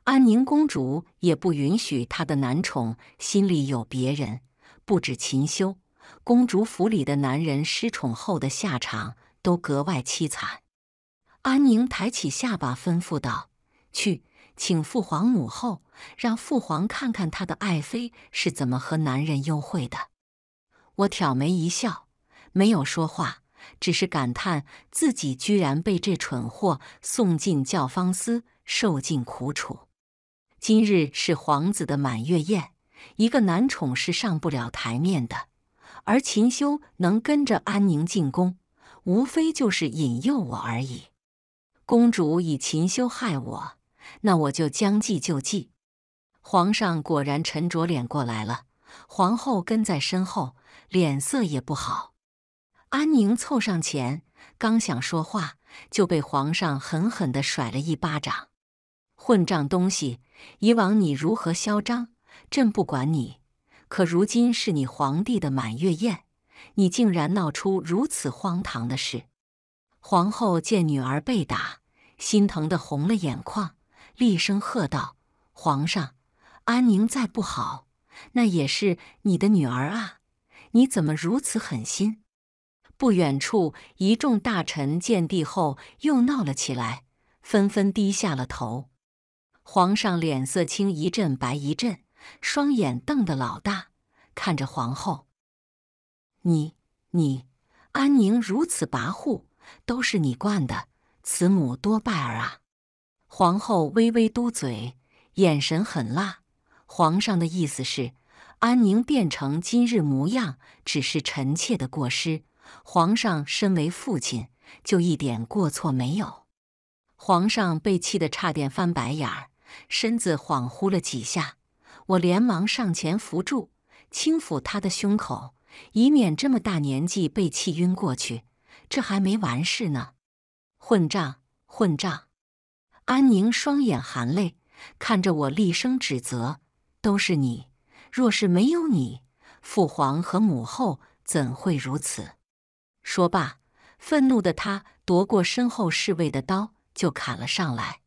安宁公主也不允许她的男宠心里有别人。不止秦修，公主府里的男人失宠后的下场都格外凄惨。安宁抬起下巴，吩咐道：“去，请父皇母后，让父皇看看他的爱妃是怎么和男人幽会的。”我挑眉一笑，没有说话。只是感叹自己居然被这蠢货送进教坊司，受尽苦楚。今日是皇子的满月宴，一个男宠是上不了台面的。而秦修能跟着安宁进宫，无非就是引诱我而已。公主以秦修害我，那我就将计就计。皇上果然沉着脸过来了，皇后跟在身后，脸色也不好。安宁凑上前，刚想说话，就被皇上狠狠地甩了一巴掌。“混账东西！以往你如何嚣张，朕不管你；可如今是你皇帝的满月宴，你竟然闹出如此荒唐的事！”皇后见女儿被打，心疼的红了眼眶，厉声喝道：“皇上，安宁再不好，那也是你的女儿啊！你怎么如此狠心？”不远处，一众大臣见帝后又闹了起来，纷纷低下了头。皇上脸色青一阵白一阵，双眼瞪得老大，看着皇后：“你你，安宁如此跋扈，都是你惯的，慈母多败儿啊！”皇后微微嘟嘴，眼神狠辣。皇上的意思是，安宁变成今日模样，只是臣妾的过失。皇上身为父亲，就一点过错没有。皇上被气得差点翻白眼儿，身子恍惚了几下，我连忙上前扶住，轻抚他的胸口，以免这么大年纪被气晕过去。这还没完事呢！混账！混账！安宁双眼含泪看着我，厉声指责：“都是你！若是没有你，父皇和母后怎会如此？”说罢，愤怒的他夺过身后侍卫的刀就砍了上来。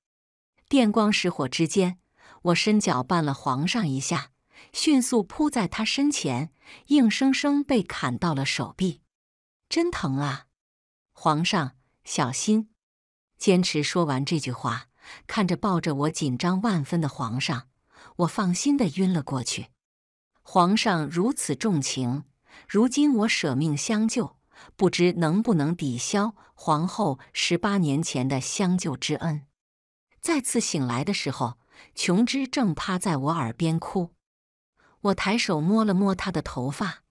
电光石火之间，我伸脚绊了皇上一下，迅速扑在他身前，硬生生被砍到了手臂，真疼啊！皇上小心！坚持说完这句话，看着抱着我紧张万分的皇上，我放心的晕了过去。皇上如此重情，如今我舍命相救。不知能不能抵消皇后十八年前的相救之恩。再次醒来的时候，琼枝正趴在我耳边哭。我抬手摸了摸她的头发，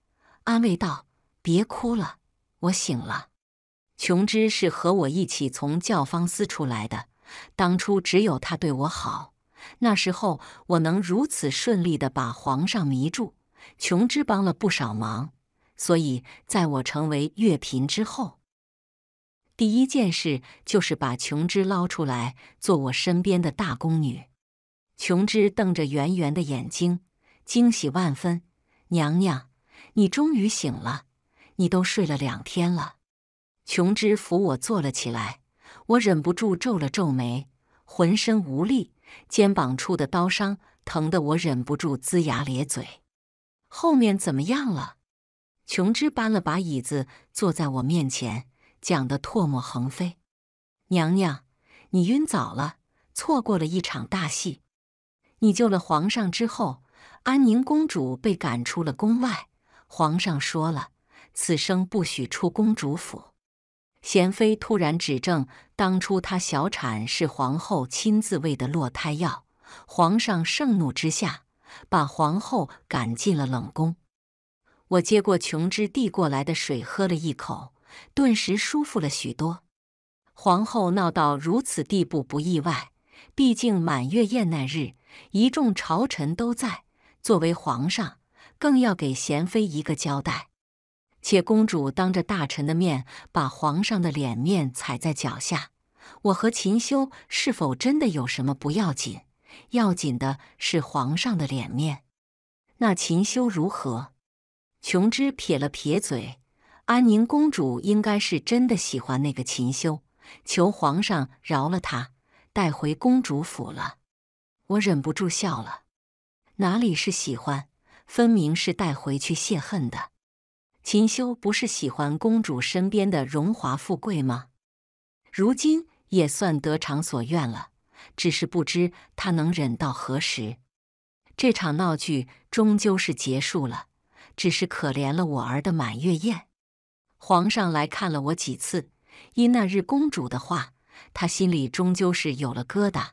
安慰道：“别哭了，我醒了。”琼枝是和我一起从教坊司出来的，当初只有她对我好。那时候我能如此顺利的把皇上迷住，琼枝帮了不少忙。所以，在我成为月嫔之后，第一件事就是把琼枝捞出来做我身边的大宫女。琼枝瞪着圆圆的眼睛，惊喜万分：“娘娘，你终于醒了！你都睡了两天了。”琼枝扶我坐了起来，我忍不住皱了皱眉，浑身无力，肩膀处的刀伤疼得我忍不住龇牙咧嘴。后面怎么样了？琼枝搬了把椅子，坐在我面前，讲得唾沫横飞。娘娘，你晕早了，错过了一场大戏。你救了皇上之后，安宁公主被赶出了宫外。皇上说了，此生不许出公主府。贤妃突然指证，当初她小产是皇后亲自喂的落胎药。皇上盛怒之下，把皇后赶进了冷宫。我接过琼枝递过来的水，喝了一口，顿时舒服了许多。皇后闹到如此地步不意外，毕竟满月宴那日一众朝臣都在，作为皇上更要给贤妃一个交代。且公主当着大臣的面把皇上的脸面踩在脚下，我和秦修是否真的有什么不要紧，要紧的是皇上的脸面。那秦修如何？琼枝撇了撇嘴，安宁公主应该是真的喜欢那个秦修，求皇上饶了他，带回公主府了。我忍不住笑了，哪里是喜欢，分明是带回去泄恨的。秦修不是喜欢公主身边的荣华富贵吗？如今也算得偿所愿了，只是不知他能忍到何时。这场闹剧终究是结束了。只是可怜了我儿的满月宴，皇上来看了我几次，因那日公主的话，他心里终究是有了疙瘩。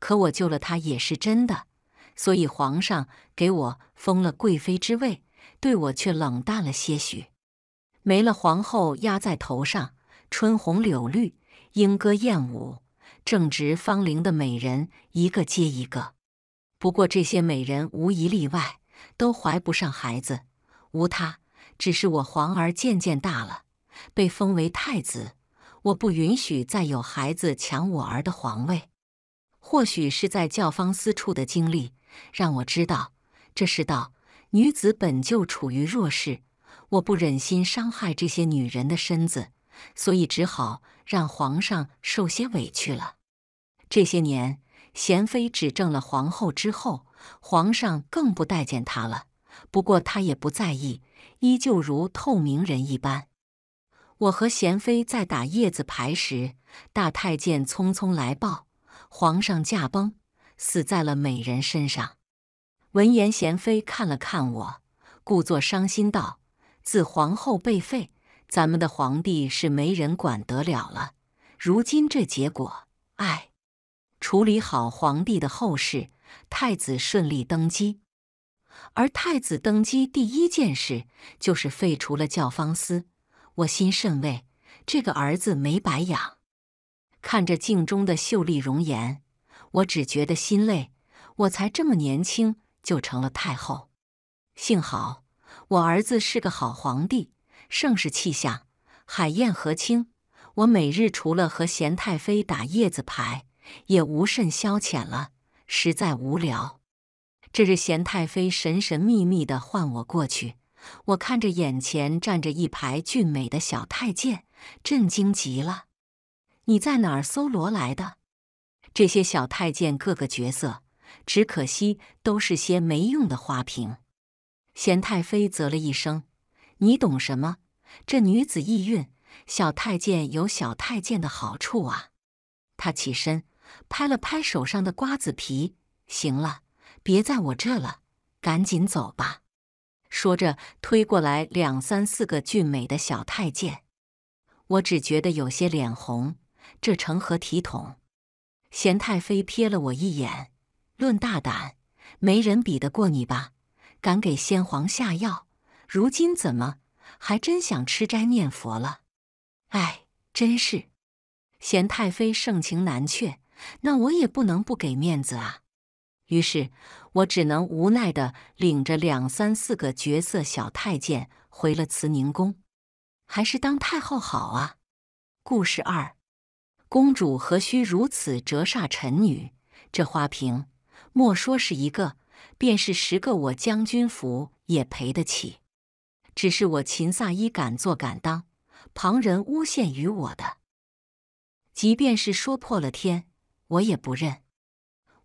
可我救了他也是真的，所以皇上给我封了贵妃之位，对我却冷淡了些许。没了皇后压在头上，春红柳绿，莺歌燕舞，正值芳龄的美人一个接一个。不过这些美人无一例外，都怀不上孩子。无他，只是我皇儿渐渐大了，被封为太子，我不允许再有孩子抢我儿的皇位。或许是在教坊司处的经历，让我知道这世道女子本就处于弱势，我不忍心伤害这些女人的身子，所以只好让皇上受些委屈了。这些年，贤妃指正了皇后之后，皇上更不待见她了。不过他也不在意，依旧如透明人一般。我和娴妃在打叶子牌时，大太监匆匆来报：皇上驾崩，死在了美人身上。闻言，娴妃看了看我，故作伤心道：“自皇后被废，咱们的皇帝是没人管得了了。如今这结果，哎。处理好皇帝的后事，太子顺利登基。”而太子登基第一件事就是废除了教坊司，我心甚慰，这个儿子没白养。看着镜中的秀丽容颜，我只觉得心累。我才这么年轻就成了太后，幸好我儿子是个好皇帝，盛世气象，海晏河清。我每日除了和贤太妃打叶子牌，也无甚消遣了，实在无聊。这日，贤太妃神神秘秘地唤我过去。我看着眼前站着一排俊美的小太监，震惊极了。你在哪儿搜罗来的？这些小太监各个角色，只可惜都是些没用的花瓶。贤太妃啧了一声：“你懂什么？这女子意韵，小太监有小太监的好处啊。”他起身，拍了拍手上的瓜子皮：“行了。”别在我这了，赶紧走吧！说着，推过来两三四个俊美的小太监。我只觉得有些脸红，这成何体统？贤太妃瞥了我一眼，论大胆，没人比得过你吧？敢给先皇下药，如今怎么还真想吃斋念佛了？哎，真是！贤太妃盛情难却，那我也不能不给面子啊。于是，我只能无奈的领着两三四个绝色小太监回了慈宁宫。还是当太后好啊！故事二，公主何须如此折煞臣女？这花瓶，莫说是一个，便是十个我将军府也赔得起。只是我秦萨伊敢做敢当，旁人诬陷于我的，即便是说破了天，我也不认。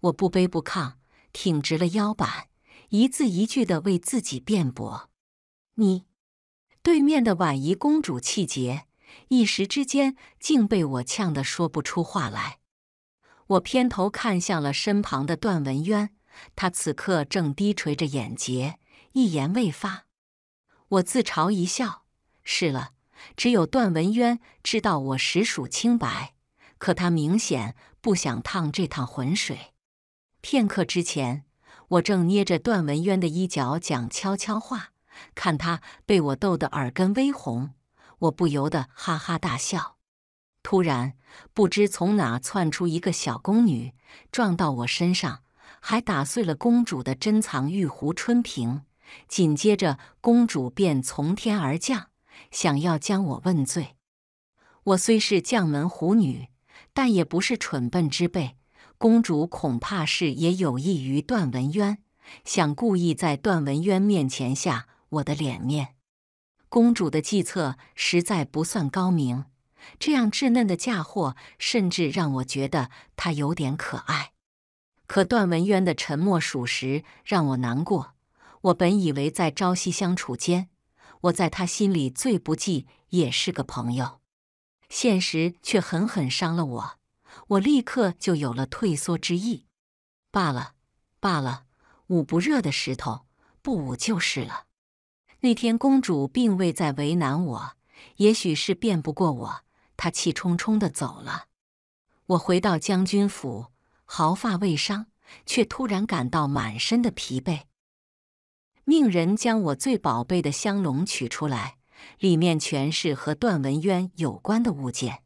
我不卑不亢，挺直了腰板，一字一句的为自己辩驳。你对面的婉仪公主气节，一时之间竟被我呛得说不出话来。我偏头看向了身旁的段文渊，他此刻正低垂着眼睫，一言未发。我自嘲一笑：是了，只有段文渊知道我实属清白，可他明显不想趟这趟浑水。片刻之前，我正捏着段文渊的衣角讲悄悄话，看他被我逗得耳根微红，我不由得哈哈大笑。突然，不知从哪窜出一个小宫女，撞到我身上，还打碎了公主的珍藏玉壶春瓶。紧接着，公主便从天而降，想要将我问罪。我虽是将门虎女，但也不是蠢笨之辈。公主恐怕是也有意于段文渊，想故意在段文渊面前下我的脸面。公主的计策实在不算高明，这样稚嫩的嫁祸，甚至让我觉得她有点可爱。可段文渊的沉默，属实让我难过。我本以为在朝夕相处间，我在他心里最不济也是个朋友，现实却狠狠伤了我。我立刻就有了退缩之意。罢了，罢了，捂不热的石头不捂就是了。那天公主并未再为难我，也许是辩不过我，她气冲冲的走了。我回到将军府，毫发未伤，却突然感到满身的疲惫。命人将我最宝贝的香笼取出来，里面全是和段文渊有关的物件。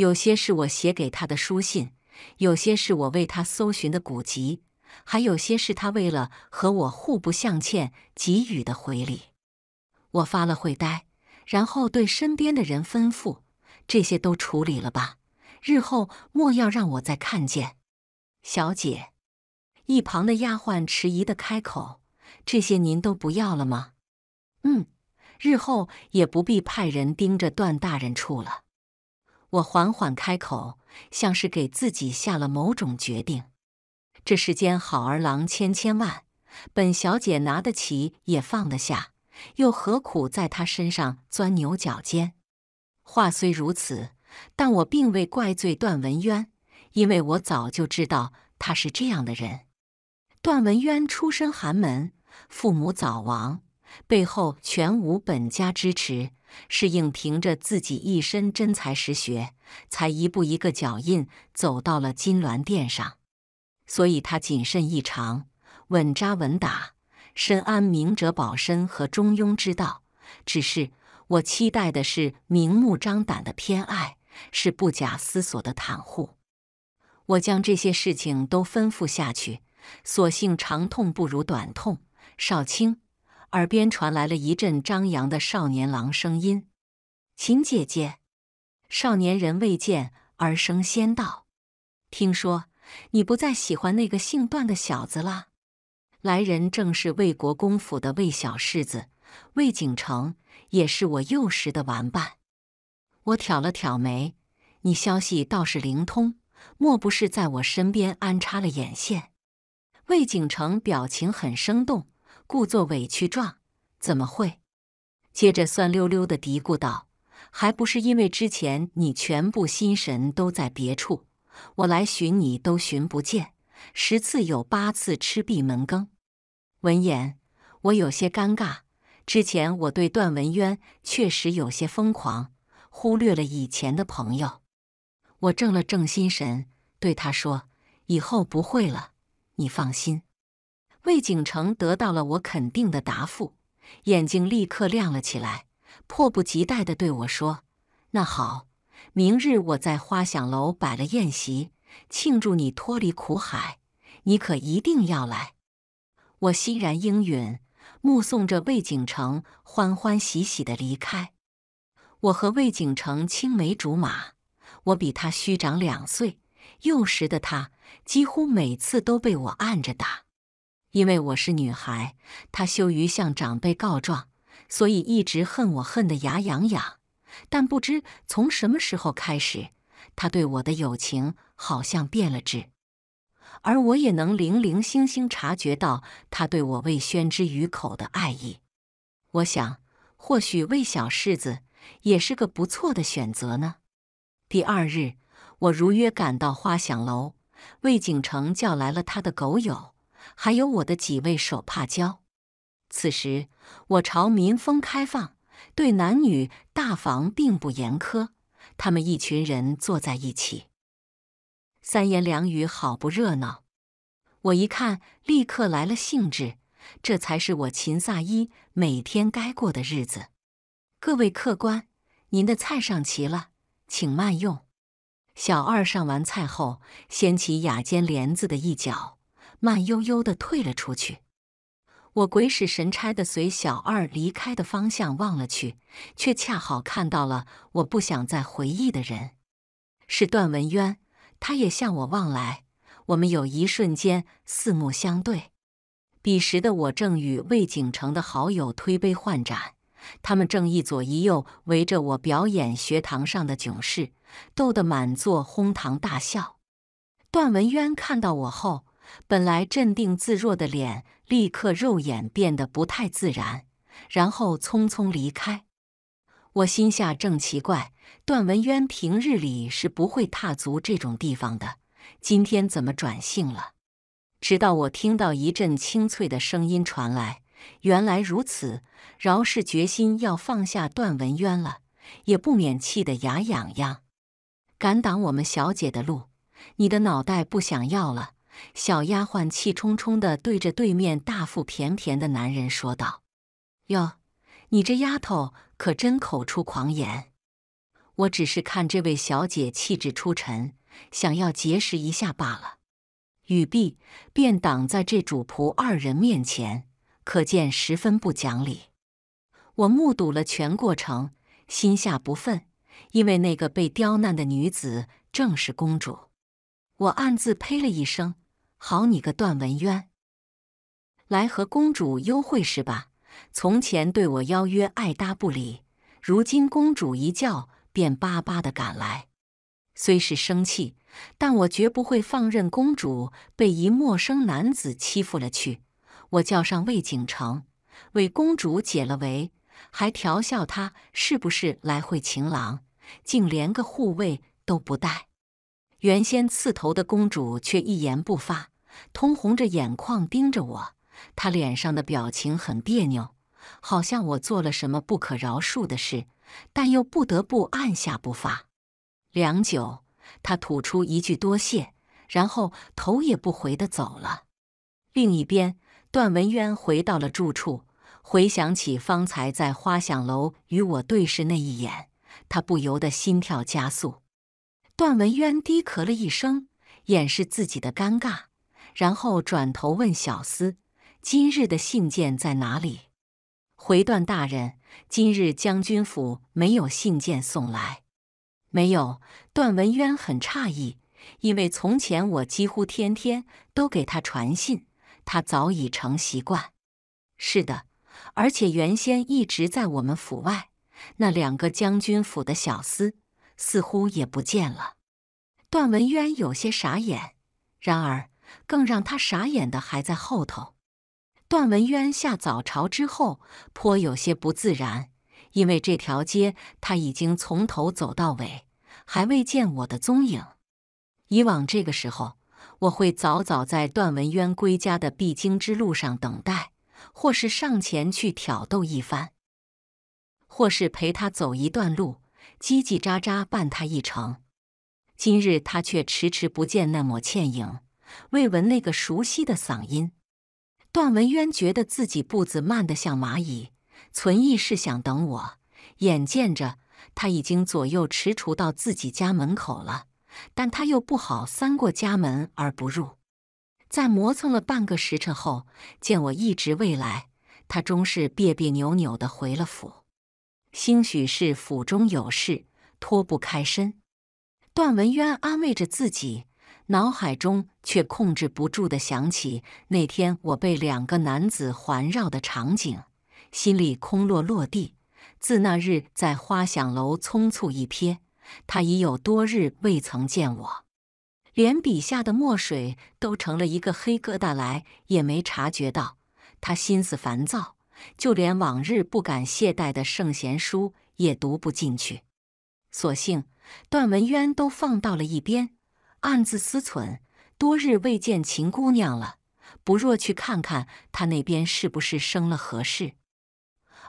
有些是我写给他的书信，有些是我为他搜寻的古籍，还有些是他为了和我互不相欠给予的回礼。我发了会呆，然后对身边的人吩咐：“这些都处理了吧，日后莫要让我再看见。”小姐，一旁的丫鬟迟疑的开口：“这些您都不要了吗？”“嗯，日后也不必派人盯着段大人处了。”我缓缓开口，像是给自己下了某种决定。这世间好儿郎千千万，本小姐拿得起也放得下，又何苦在他身上钻牛角尖？话虽如此，但我并未怪罪段文渊，因为我早就知道他是这样的人。段文渊出身寒门，父母早亡，背后全无本家支持。是应凭着自己一身真才实学，才一步一个脚印走到了金銮殿上，所以他谨慎异常，稳扎稳打，深谙明哲保身和中庸之道。只是我期待的是明目张胆的偏爱，是不假思索的袒护。我将这些事情都吩咐下去，索性长痛不如短痛，少卿。耳边传来了一阵张扬的少年郎声音：“秦姐姐，少年人未见而生先道，听说你不再喜欢那个姓段的小子啦。”来人正是魏国公府的魏小世子魏景成，也是我幼时的玩伴。我挑了挑眉：“你消息倒是灵通，莫不是在我身边安插了眼线？”魏景成表情很生动。故作委屈状，怎么会？接着酸溜溜的嘀咕道：“还不是因为之前你全部心神都在别处，我来寻你都寻不见，十次有八次吃闭门羹。”闻言，我有些尴尬。之前我对段文渊确实有些疯狂，忽略了以前的朋友。我正了正心神，对他说：“以后不会了，你放心。”魏景城得到了我肯定的答复，眼睛立刻亮了起来，迫不及待的对我说：“那好，明日我在花响楼摆了宴席，庆祝你脱离苦海，你可一定要来。”我欣然应允，目送着魏景城欢欢喜喜的离开。我和魏景城青梅竹马，我比他虚长两岁，幼时的他几乎每次都被我按着打。因为我是女孩，他羞于向长辈告状，所以一直恨我，恨得牙痒痒。但不知从什么时候开始，他对我的友情好像变了质，而我也能零零星星察觉到他对我未宣之于口的爱意。我想，或许喂小柿子也是个不错的选择呢。第二日，我如约赶到花响楼，魏景城叫来了他的狗友。还有我的几位手帕交。此时我朝民风开放，对男女大防并不严苛。他们一群人坐在一起，三言两语，好不热闹。我一看，立刻来了兴致。这才是我秦萨伊每天该过的日子。各位客官，您的菜上齐了，请慢用。小二上完菜后，掀起雅间帘子的一角。慢悠悠的退了出去，我鬼使神差的随小二离开的方向望了去，却恰好看到了我不想再回忆的人，是段文渊。他也向我望来，我们有一瞬间四目相对。彼时的我正与魏景城的好友推杯换盏，他们正一左一右围着我表演学堂上的囧事，逗得满座哄堂大笑。段文渊看到我后。本来镇定自若的脸，立刻肉眼变得不太自然，然后匆匆离开。我心下正奇怪，段文渊平日里是不会踏足这种地方的，今天怎么转性了？直到我听到一阵清脆的声音传来，原来如此。饶是决心要放下段文渊了，也不免气得牙痒痒。敢挡我们小姐的路，你的脑袋不想要了？小丫鬟气冲冲地对着对面大腹便便的男人说道：“哟，你这丫头可真口出狂言！我只是看这位小姐气质出尘，想要结识一下罢了。”语毕，便挡在这主仆二人面前，可见十分不讲理。我目睹了全过程，心下不忿，因为那个被刁难的女子正是公主。我暗自呸了一声。好你个段文渊，来和公主幽会是吧？从前对我邀约爱答不理，如今公主一叫便巴巴的赶来。虽是生气，但我绝不会放任公主被一陌生男子欺负了去。我叫上魏景城，为公主解了围，还调笑他是不是来会情郎，竟连个护卫都不带。原先刺头的公主却一言不发。通红着眼眶盯着我，他脸上的表情很别扭，好像我做了什么不可饶恕的事，但又不得不按下不发。良久，他吐出一句“多谢”，然后头也不回的走了。另一边，段文渊回到了住处，回想起方才在花响楼与我对视那一眼，他不由得心跳加速。段文渊低咳了一声，掩饰自己的尴尬。然后转头问小厮：“今日的信件在哪里？”回段大人：“今日将军府没有信件送来。”没有。段文渊很诧异，因为从前我几乎天天都给他传信，他早已成习惯。是的，而且原先一直在我们府外那两个将军府的小厮似乎也不见了。段文渊有些傻眼，然而。更让他傻眼的还在后头。段文渊下早朝之后，颇有些不自然，因为这条街他已经从头走到尾，还未见我的踪影。以往这个时候，我会早早在段文渊归家的必经之路上等待，或是上前去挑逗一番，或是陪他走一段路，叽叽喳喳伴他一程。今日他却迟迟不见那抹倩影。未闻那个熟悉的嗓音，段文渊觉得自己步子慢得像蚂蚁。存意是想等我，眼见着他已经左右踟蹰到自己家门口了，但他又不好三过家门而不入。在磨蹭了半个时辰后，见我一直未来，他终是别别扭扭地回了府。兴许是府中有事，脱不开身。段文渊安慰着自己。脑海中却控制不住的想起那天我被两个男子环绕的场景，心里空落落地。自那日在花响楼匆促一瞥，他已有多日未曾见我，连笔下的墨水都成了一个黑疙瘩，来也没察觉到。他心思烦躁，就连往日不敢懈怠的圣贤书也读不进去，索性段文渊都放到了一边。暗自思忖，多日未见秦姑娘了，不若去看看她那边是不是生了何事。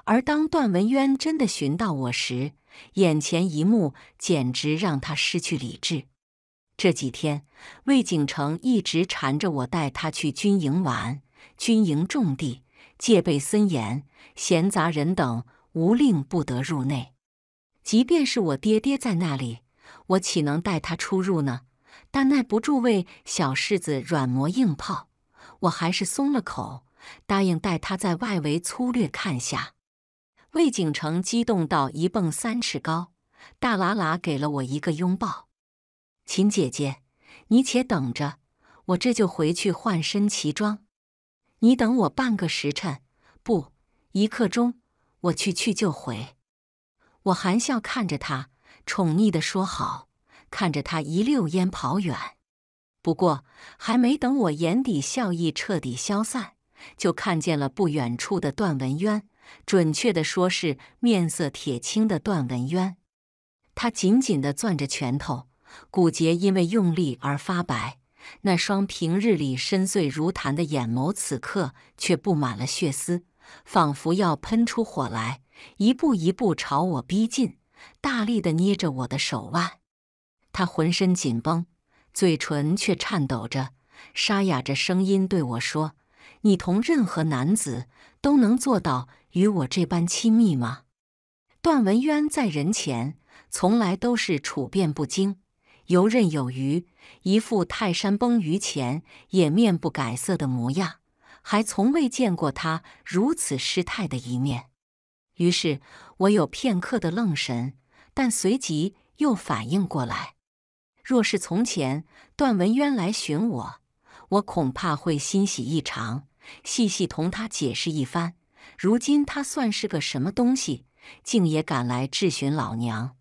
而当段文渊真的寻到我时，眼前一幕简直让他失去理智。这几天，魏景城一直缠着我带他去军营玩。军营重地，戒备森严，闲杂人等无令不得入内。即便是我爹爹在那里，我岂能带他出入呢？但耐不住为小世子软磨硬泡，我还是松了口，答应带他在外围粗略看下。魏景城激动到一蹦三尺高，大喇喇给了我一个拥抱。秦姐姐，你且等着，我这就回去换身奇装。你等我半个时辰，不，一刻钟，我去去就回。我含笑看着他，宠溺的说好。看着他一溜烟跑远，不过还没等我眼底笑意彻底消散，就看见了不远处的段文渊，准确的说是面色铁青的段文渊。他紧紧的攥着拳头，骨节因为用力而发白，那双平日里深邃如潭的眼眸，此刻却布满了血丝，仿佛要喷出火来，一步一步朝我逼近，大力的捏着我的手腕。他浑身紧绷，嘴唇却颤抖着，沙哑着声音对我说：“你同任何男子都能做到与我这般亲密吗？”段文渊在人前从来都是处变不惊，游刃有余，一副泰山崩于前也面不改色的模样，还从未见过他如此失态的一面。于是我有片刻的愣神，但随即又反应过来。若是从前段文渊来寻我，我恐怕会欣喜异常，细细同他解释一番。如今他算是个什么东西，竟也敢来质询老娘？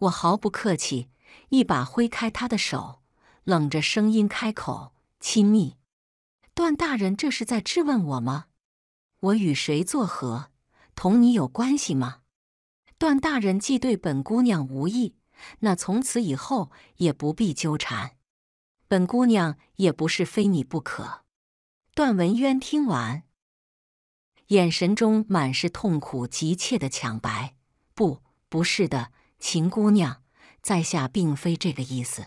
我毫不客气，一把挥开他的手，冷着声音开口：“亲密，段大人，这是在质问我吗？我与谁作何，同你有关系吗？段大人既对本姑娘无意，那从此以后也不必纠缠，本姑娘也不是非你不可。段文渊听完，眼神中满是痛苦急切的抢白：“不，不是的，秦姑娘，在下并非这个意思。”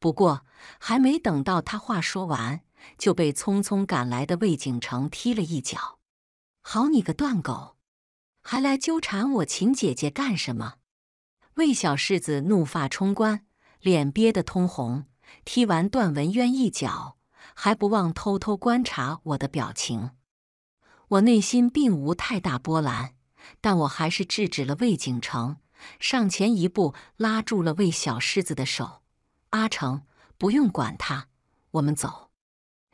不过还没等到他话说完，就被匆匆赶来的魏景城踢了一脚。“好你个段狗，还来纠缠我秦姐姐干什么？”魏小世子怒发冲冠，脸憋得通红，踢完段文渊一脚，还不忘偷偷观察我的表情。我内心并无太大波澜，但我还是制止了魏景成，上前一步拉住了魏小世子的手：“阿成，不用管他，我们走。”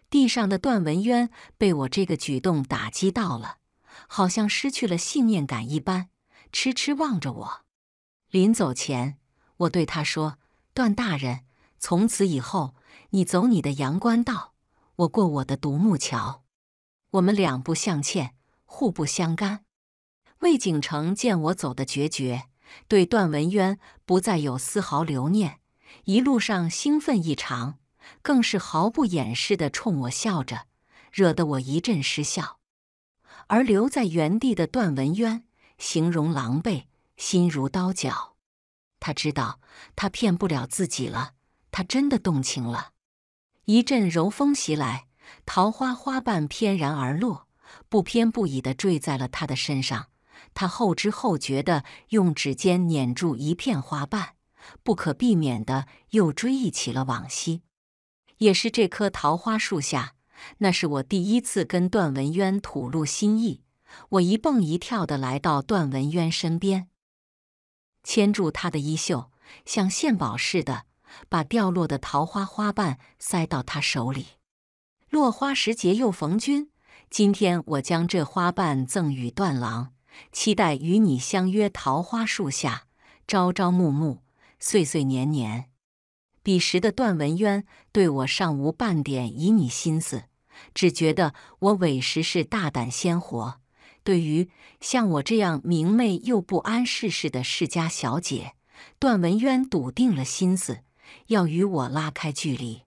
地上的段文渊被我这个举动打击到了，好像失去了信念感一般，痴痴望着我。临走前，我对他说：“段大人，从此以后，你走你的阳关道，我过我的独木桥，我们两不相欠，互不相干。”魏景城见我走得决绝，对段文渊不再有丝毫留念，一路上兴奋异常，更是毫不掩饰地冲我笑着，惹得我一阵失笑。而留在原地的段文渊，形容狼狈。心如刀绞，他知道他骗不了自己了，他真的动情了。一阵柔风袭来，桃花花瓣翩然而落，不偏不倚地坠在了他的身上。他后知后觉地用指尖捻住一片花瓣，不可避免地又追忆起了往昔。也是这棵桃花树下，那是我第一次跟段文渊吐露心意。我一蹦一跳地来到段文渊身边。牵住他的衣袖，像献宝似的，把掉落的桃花花瓣塞到他手里。落花时节又逢君，今天我将这花瓣赠与段郎，期待与你相约桃花树下，朝朝暮暮，岁岁年年。彼时的段文渊对我尚无半点旖旎心思，只觉得我委实是大胆鲜活。对于像我这样明媚又不谙世事的世家小姐，段文渊笃定了心思，要与我拉开距离。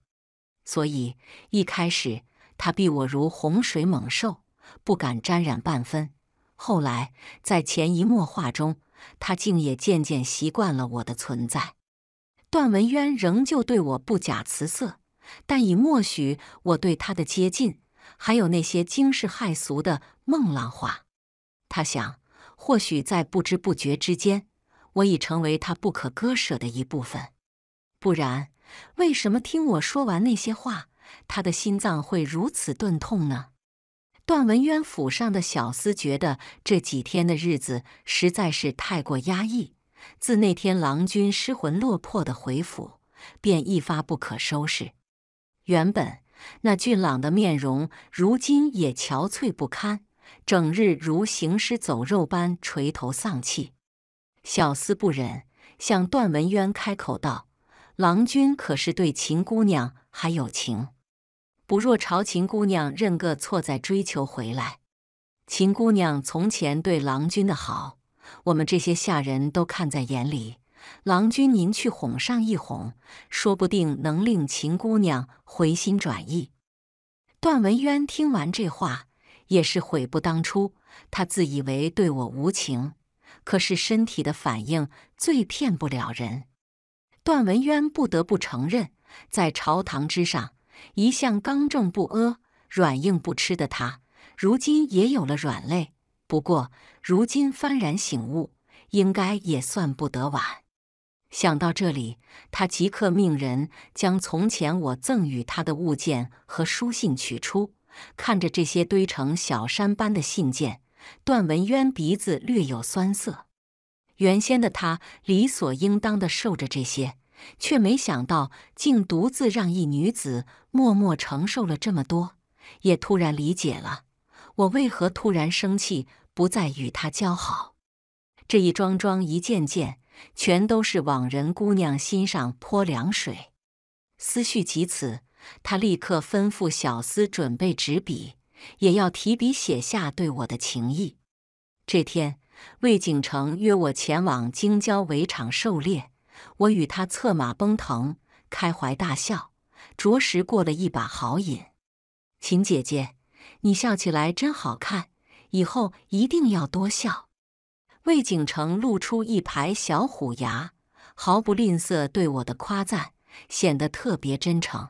所以一开始他避我如洪水猛兽，不敢沾染半分。后来在潜移默化中，他竟也渐渐习惯了我的存在。段文渊仍旧对我不假辞色，但已默许我对他的接近，还有那些惊世骇俗的梦浪话。他想，或许在不知不觉之间，我已成为他不可割舍的一部分。不然，为什么听我说完那些话，他的心脏会如此钝痛呢？段文渊府上的小厮觉得这几天的日子实在是太过压抑。自那天郎君失魂落魄的回府，便一发不可收拾。原本那俊朗的面容，如今也憔悴不堪。整日如行尸走肉般垂头丧气，小厮不忍，向段文渊开口道：“郎君可是对秦姑娘还有情？不若朝秦姑娘认个错，再追求回来。秦姑娘从前对郎君的好，我们这些下人都看在眼里。郎君您去哄上一哄，说不定能令秦姑娘回心转意。”段文渊听完这话。也是悔不当初，他自以为对我无情，可是身体的反应最骗不了人。段文渊不得不承认，在朝堂之上一向刚正不阿、软硬不吃的他，如今也有了软肋。不过，如今幡然醒悟，应该也算不得晚。想到这里，他即刻命人将从前我赠予他的物件和书信取出。看着这些堆成小山般的信件，段文渊鼻子略有酸涩。原先的他理所应当的受着这些，却没想到竟独自让一女子默默承受了这么多。也突然理解了我为何突然生气，不再与他交好。这一桩桩一件件，全都是往人姑娘心上泼凉水。思绪及此。他立刻吩咐小厮准备纸笔，也要提笔写下对我的情意。这天，魏景成约我前往京郊围场狩猎，我与他策马奔腾，开怀大笑，着实过了一把好瘾。秦姐姐，你笑起来真好看，以后一定要多笑。魏景成露出一排小虎牙，毫不吝啬对我的夸赞，显得特别真诚。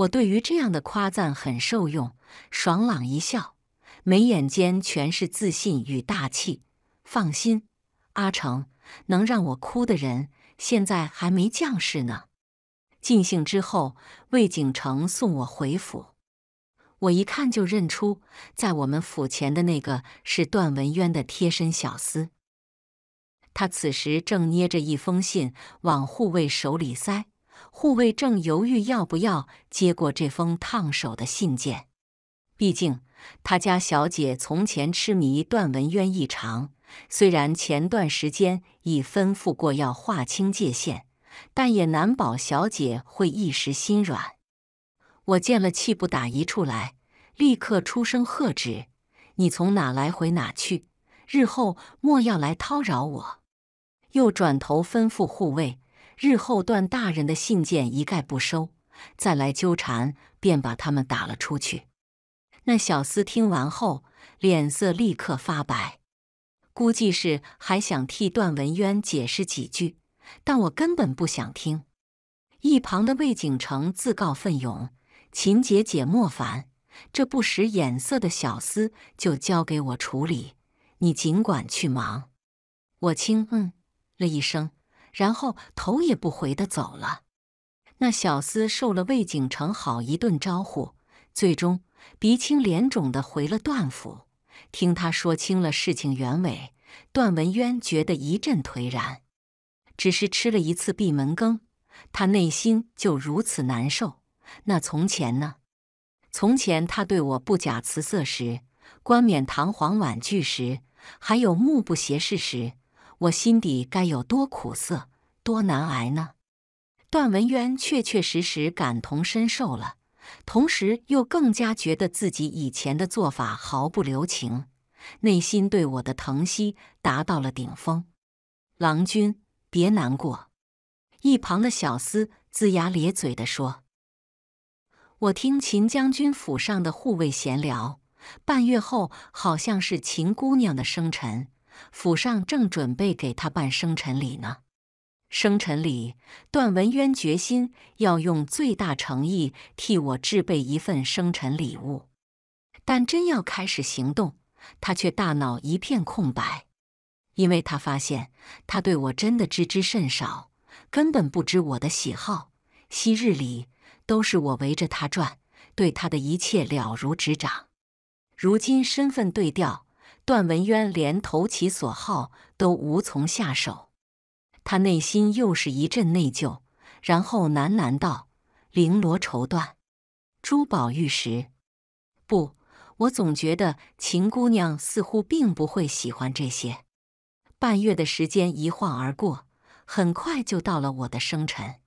我对于这样的夸赞很受用，爽朗一笑，眉眼间全是自信与大气。放心，阿成，能让我哭的人现在还没降世呢。尽兴之后，魏景城送我回府。我一看就认出，在我们府前的那个是段文渊的贴身小厮，他此时正捏着一封信往护卫手里塞。护卫正犹豫要不要接过这封烫手的信件，毕竟他家小姐从前痴迷段文渊异常，虽然前段时间已吩咐过要划清界限，但也难保小姐会一时心软。我见了气不打一处来，立刻出声喝止：“你从哪来回哪去，日后莫要来叨扰我。”又转头吩咐护卫。日后段大人的信件一概不收，再来纠缠便把他们打了出去。那小厮听完后脸色立刻发白，估计是还想替段文渊解释几句，但我根本不想听。一旁的魏景城自告奋勇：“秦姐姐莫烦，这不识眼色的小厮就交给我处理，你尽管去忙。”我轻嗯了一声。然后头也不回的走了。那小厮受了魏景城好一顿招呼，最终鼻青脸肿的回了段府。听他说清了事情原委，段文渊觉得一阵颓然。只是吃了一次闭门羹，他内心就如此难受。那从前呢？从前他对我不假辞色时，冠冕堂皇婉拒时，还有目不斜视时。我心底该有多苦涩，多难挨呢？段文渊确确实实感同身受了，同时又更加觉得自己以前的做法毫不留情，内心对我的疼惜达到了顶峰。郎君，别难过。”一旁的小厮龇牙咧嘴的说：“我听秦将军府上的护卫闲聊，半月后好像是秦姑娘的生辰。”府上正准备给他办生辰礼呢，生辰礼，段文渊决心要用最大诚意替我置备一份生辰礼物。但真要开始行动，他却大脑一片空白，因为他发现他对我真的知之甚少，根本不知我的喜好。昔日里都是我围着他转，对他的一切了如指掌，如今身份对调。段文渊连投其所好都无从下手，他内心又是一阵内疚，然后喃喃道：“绫罗绸缎，珠宝玉石，不，我总觉得秦姑娘似乎并不会喜欢这些。”半月的时间一晃而过，很快就到了我的生辰。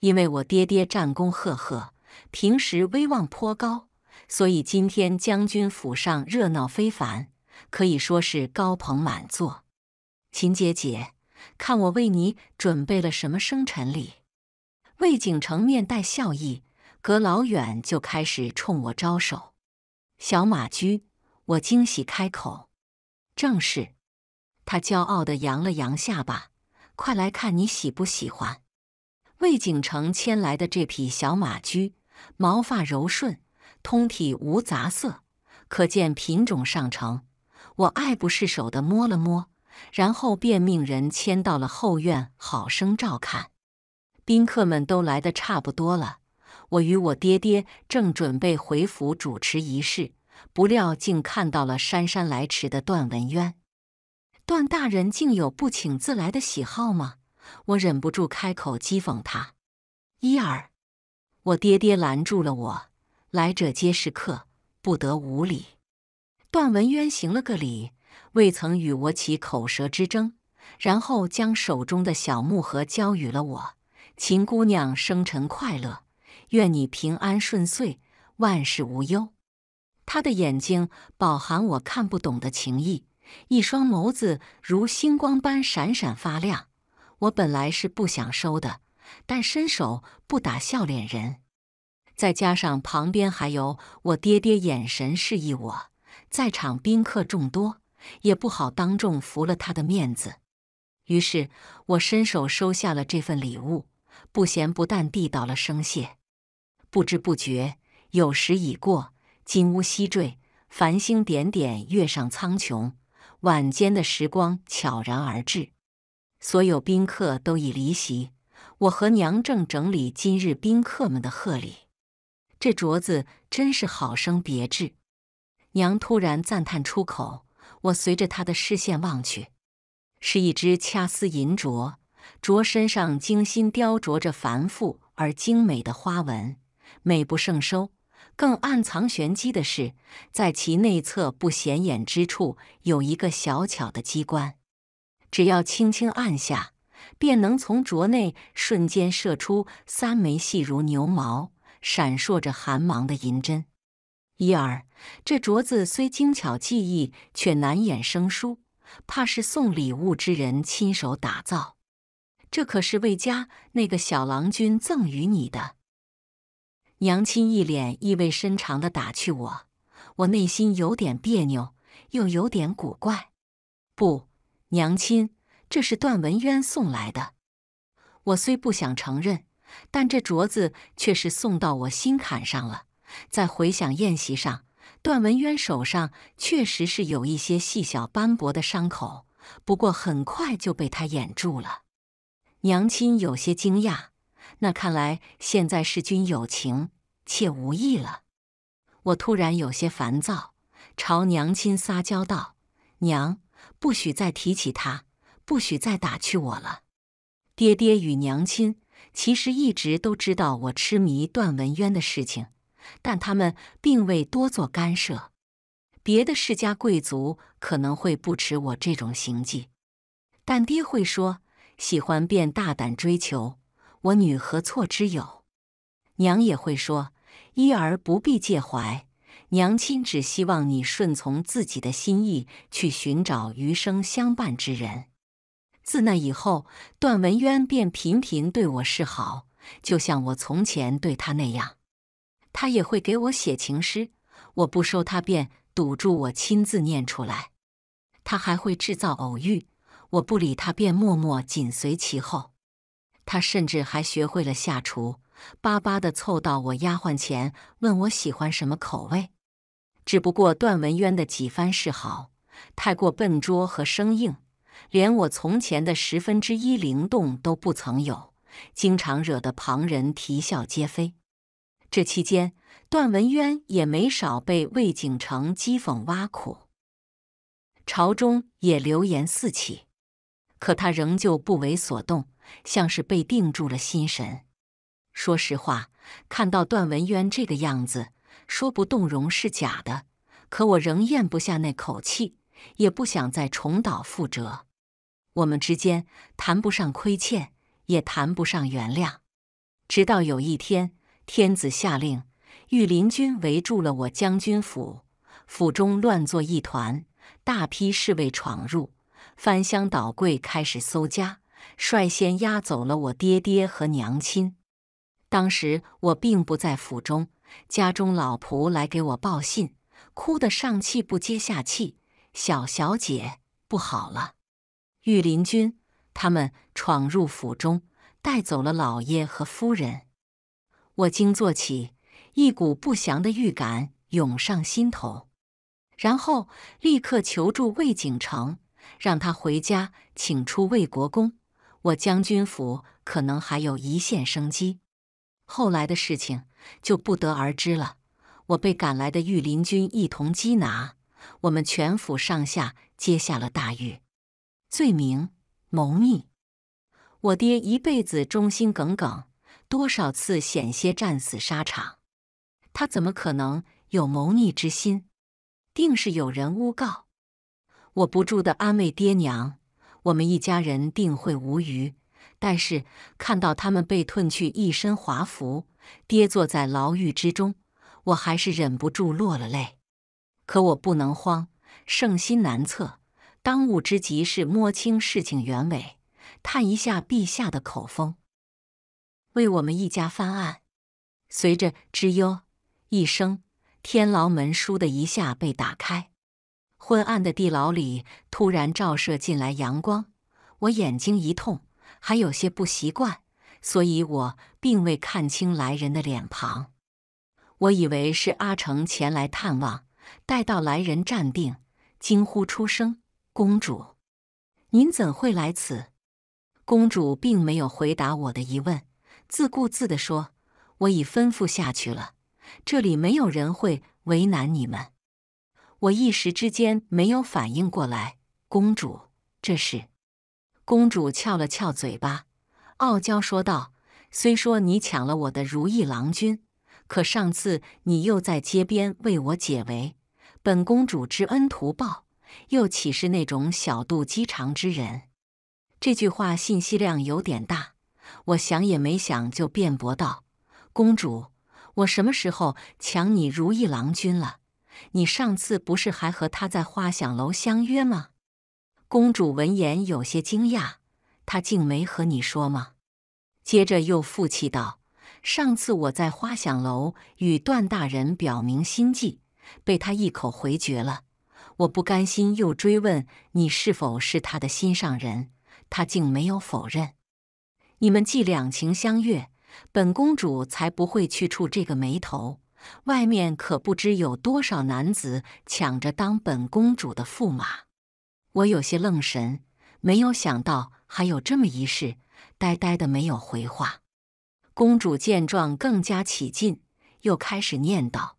因为我爹爹战功赫赫，平时威望颇高，所以今天将军府上热闹非凡。可以说是高朋满座。秦姐姐，看我为你准备了什么生辰礼？魏景城面带笑意，隔老远就开始冲我招手。小马驹，我惊喜开口：“正是。”他骄傲的扬了扬下巴：“快来看，你喜不喜欢？”魏景城牵来的这匹小马驹，毛发柔顺，通体无杂色，可见品种上乘。我爱不释手的摸了摸，然后便命人牵到了后院，好生照看。宾客们都来的差不多了，我与我爹爹正准备回府主持仪式，不料竟看到了姗姗来迟的段文渊。段大人竟有不请自来的喜好吗？我忍不住开口讥讽他。一儿，我爹爹拦住了我，来者皆是客，不得无礼。段文渊行了个礼，未曾与我起口舌之争，然后将手中的小木盒交予了我。秦姑娘生辰快乐，愿你平安顺遂，万事无忧。他的眼睛饱含我看不懂的情意，一双眸子如星光般闪闪发亮。我本来是不想收的，但伸手不打笑脸人，再加上旁边还有我爹爹眼神示意我。在场宾客众多，也不好当众拂了他的面子，于是我伸手收下了这份礼物，不咸不淡地道了声谢。不知不觉，有时已过，金乌西坠，繁星点点，月上苍穹。晚间的时光悄然而至，所有宾客都已离席，我和娘正整理今日宾客们的贺礼。这镯子真是好生别致。娘突然赞叹出口，我随着她的视线望去，是一只掐丝银镯，镯身上精心雕琢着繁复而精美的花纹，美不胜收。更暗藏玄机的是，在其内侧不显眼之处有一个小巧的机关，只要轻轻按下，便能从镯内瞬间射出三枚细如牛毛、闪烁着寒芒的银针。依儿，这镯子虽精巧技艺，却难掩生疏，怕是送礼物之人亲手打造。这可是魏家那个小郎君赠与你的。娘亲一脸意味深长的打趣我，我内心有点别扭，又有点古怪。不，娘亲，这是段文渊送来的。我虽不想承认，但这镯子却是送到我心坎上了。在回想宴席上，段文渊手上确实是有一些细小斑驳的伤口，不过很快就被他掩住了。娘亲有些惊讶，那看来现在是君有情，妾无意了。我突然有些烦躁，朝娘亲撒娇道：“娘，不许再提起他，不许再打趣我了。”爹爹与娘亲其实一直都知道我痴迷段文渊的事情。但他们并未多做干涉。别的世家贵族可能会不齿我这种行迹，但爹会说：“喜欢便大胆追求，我女何错之有？”娘也会说：“一儿不必介怀，娘亲只希望你顺从自己的心意去寻找余生相伴之人。”自那以后，段文渊便频频对我示好，就像我从前对他那样。他也会给我写情诗，我不收他便堵住我亲自念出来。他还会制造偶遇，我不理他便默默紧随其后。他甚至还学会了下厨，巴巴的凑到我丫鬟前问我喜欢什么口味。只不过段文渊的几番示好太过笨拙和生硬，连我从前的十分之一灵动都不曾有，经常惹得旁人啼笑皆非。这期间，段文渊也没少被魏景成讥讽挖苦，朝中也流言四起，可他仍旧不为所动，像是被定住了心神。说实话，看到段文渊这个样子，说不动容是假的，可我仍咽不下那口气，也不想再重蹈覆辙。我们之间谈不上亏欠，也谈不上原谅。直到有一天。天子下令，御林军围住了我将军府，府中乱作一团，大批侍卫闯入，翻箱倒柜开始搜家，率先押走了我爹爹和娘亲。当时我并不在府中，家中老仆来给我报信，哭得上气不接下气：“小小姐，不好了！御林军他们闯入府中，带走了老爷和夫人。”我惊坐起，一股不祥的预感涌上心头，然后立刻求助魏景城，让他回家请出魏国公，我将军府可能还有一线生机。后来的事情就不得而知了。我被赶来的御林军一同缉拿，我们全府上下皆下了大狱，罪名谋逆。我爹一辈子忠心耿耿。多少次险些战死沙场，他怎么可能有谋逆之心？定是有人诬告。我不住的安慰爹娘，我们一家人定会无虞。但是看到他们被褪去一身华服，跌坐在牢狱之中，我还是忍不住落了泪。可我不能慌，圣心难测，当务之急是摸清事情原委，探一下陛下的口风。为我们一家翻案。随着“吱呦”一声，天牢门“倏”的一下被打开，昏暗的地牢里突然照射进来阳光，我眼睛一痛，还有些不习惯，所以我并未看清来人的脸庞。我以为是阿成前来探望，待到来人站定，惊呼出声：“公主，您怎会来此？”公主并没有回答我的疑问。自顾自地说：“我已吩咐下去了，这里没有人会为难你们。我一时之间没有反应过来，公主，这是？”公主翘了翘嘴巴，傲娇说道：“虽说你抢了我的如意郎君，可上次你又在街边为我解围，本公主知恩图报，又岂是那种小肚鸡肠之人？”这句话信息量有点大。我想也没想就辩驳道：“公主，我什么时候抢你如意郎君了？你上次不是还和他在花想楼相约吗？”公主闻言有些惊讶：“他竟没和你说吗？”接着又负气道：“上次我在花想楼与段大人表明心迹，被他一口回绝了。我不甘心，又追问你是否是他的心上人，他竟没有否认。”你们既两情相悦，本公主才不会去触这个霉头。外面可不知有多少男子抢着当本公主的驸马。我有些愣神，没有想到还有这么一事，呆呆的没有回话。公主见状更加起劲，又开始念叨：“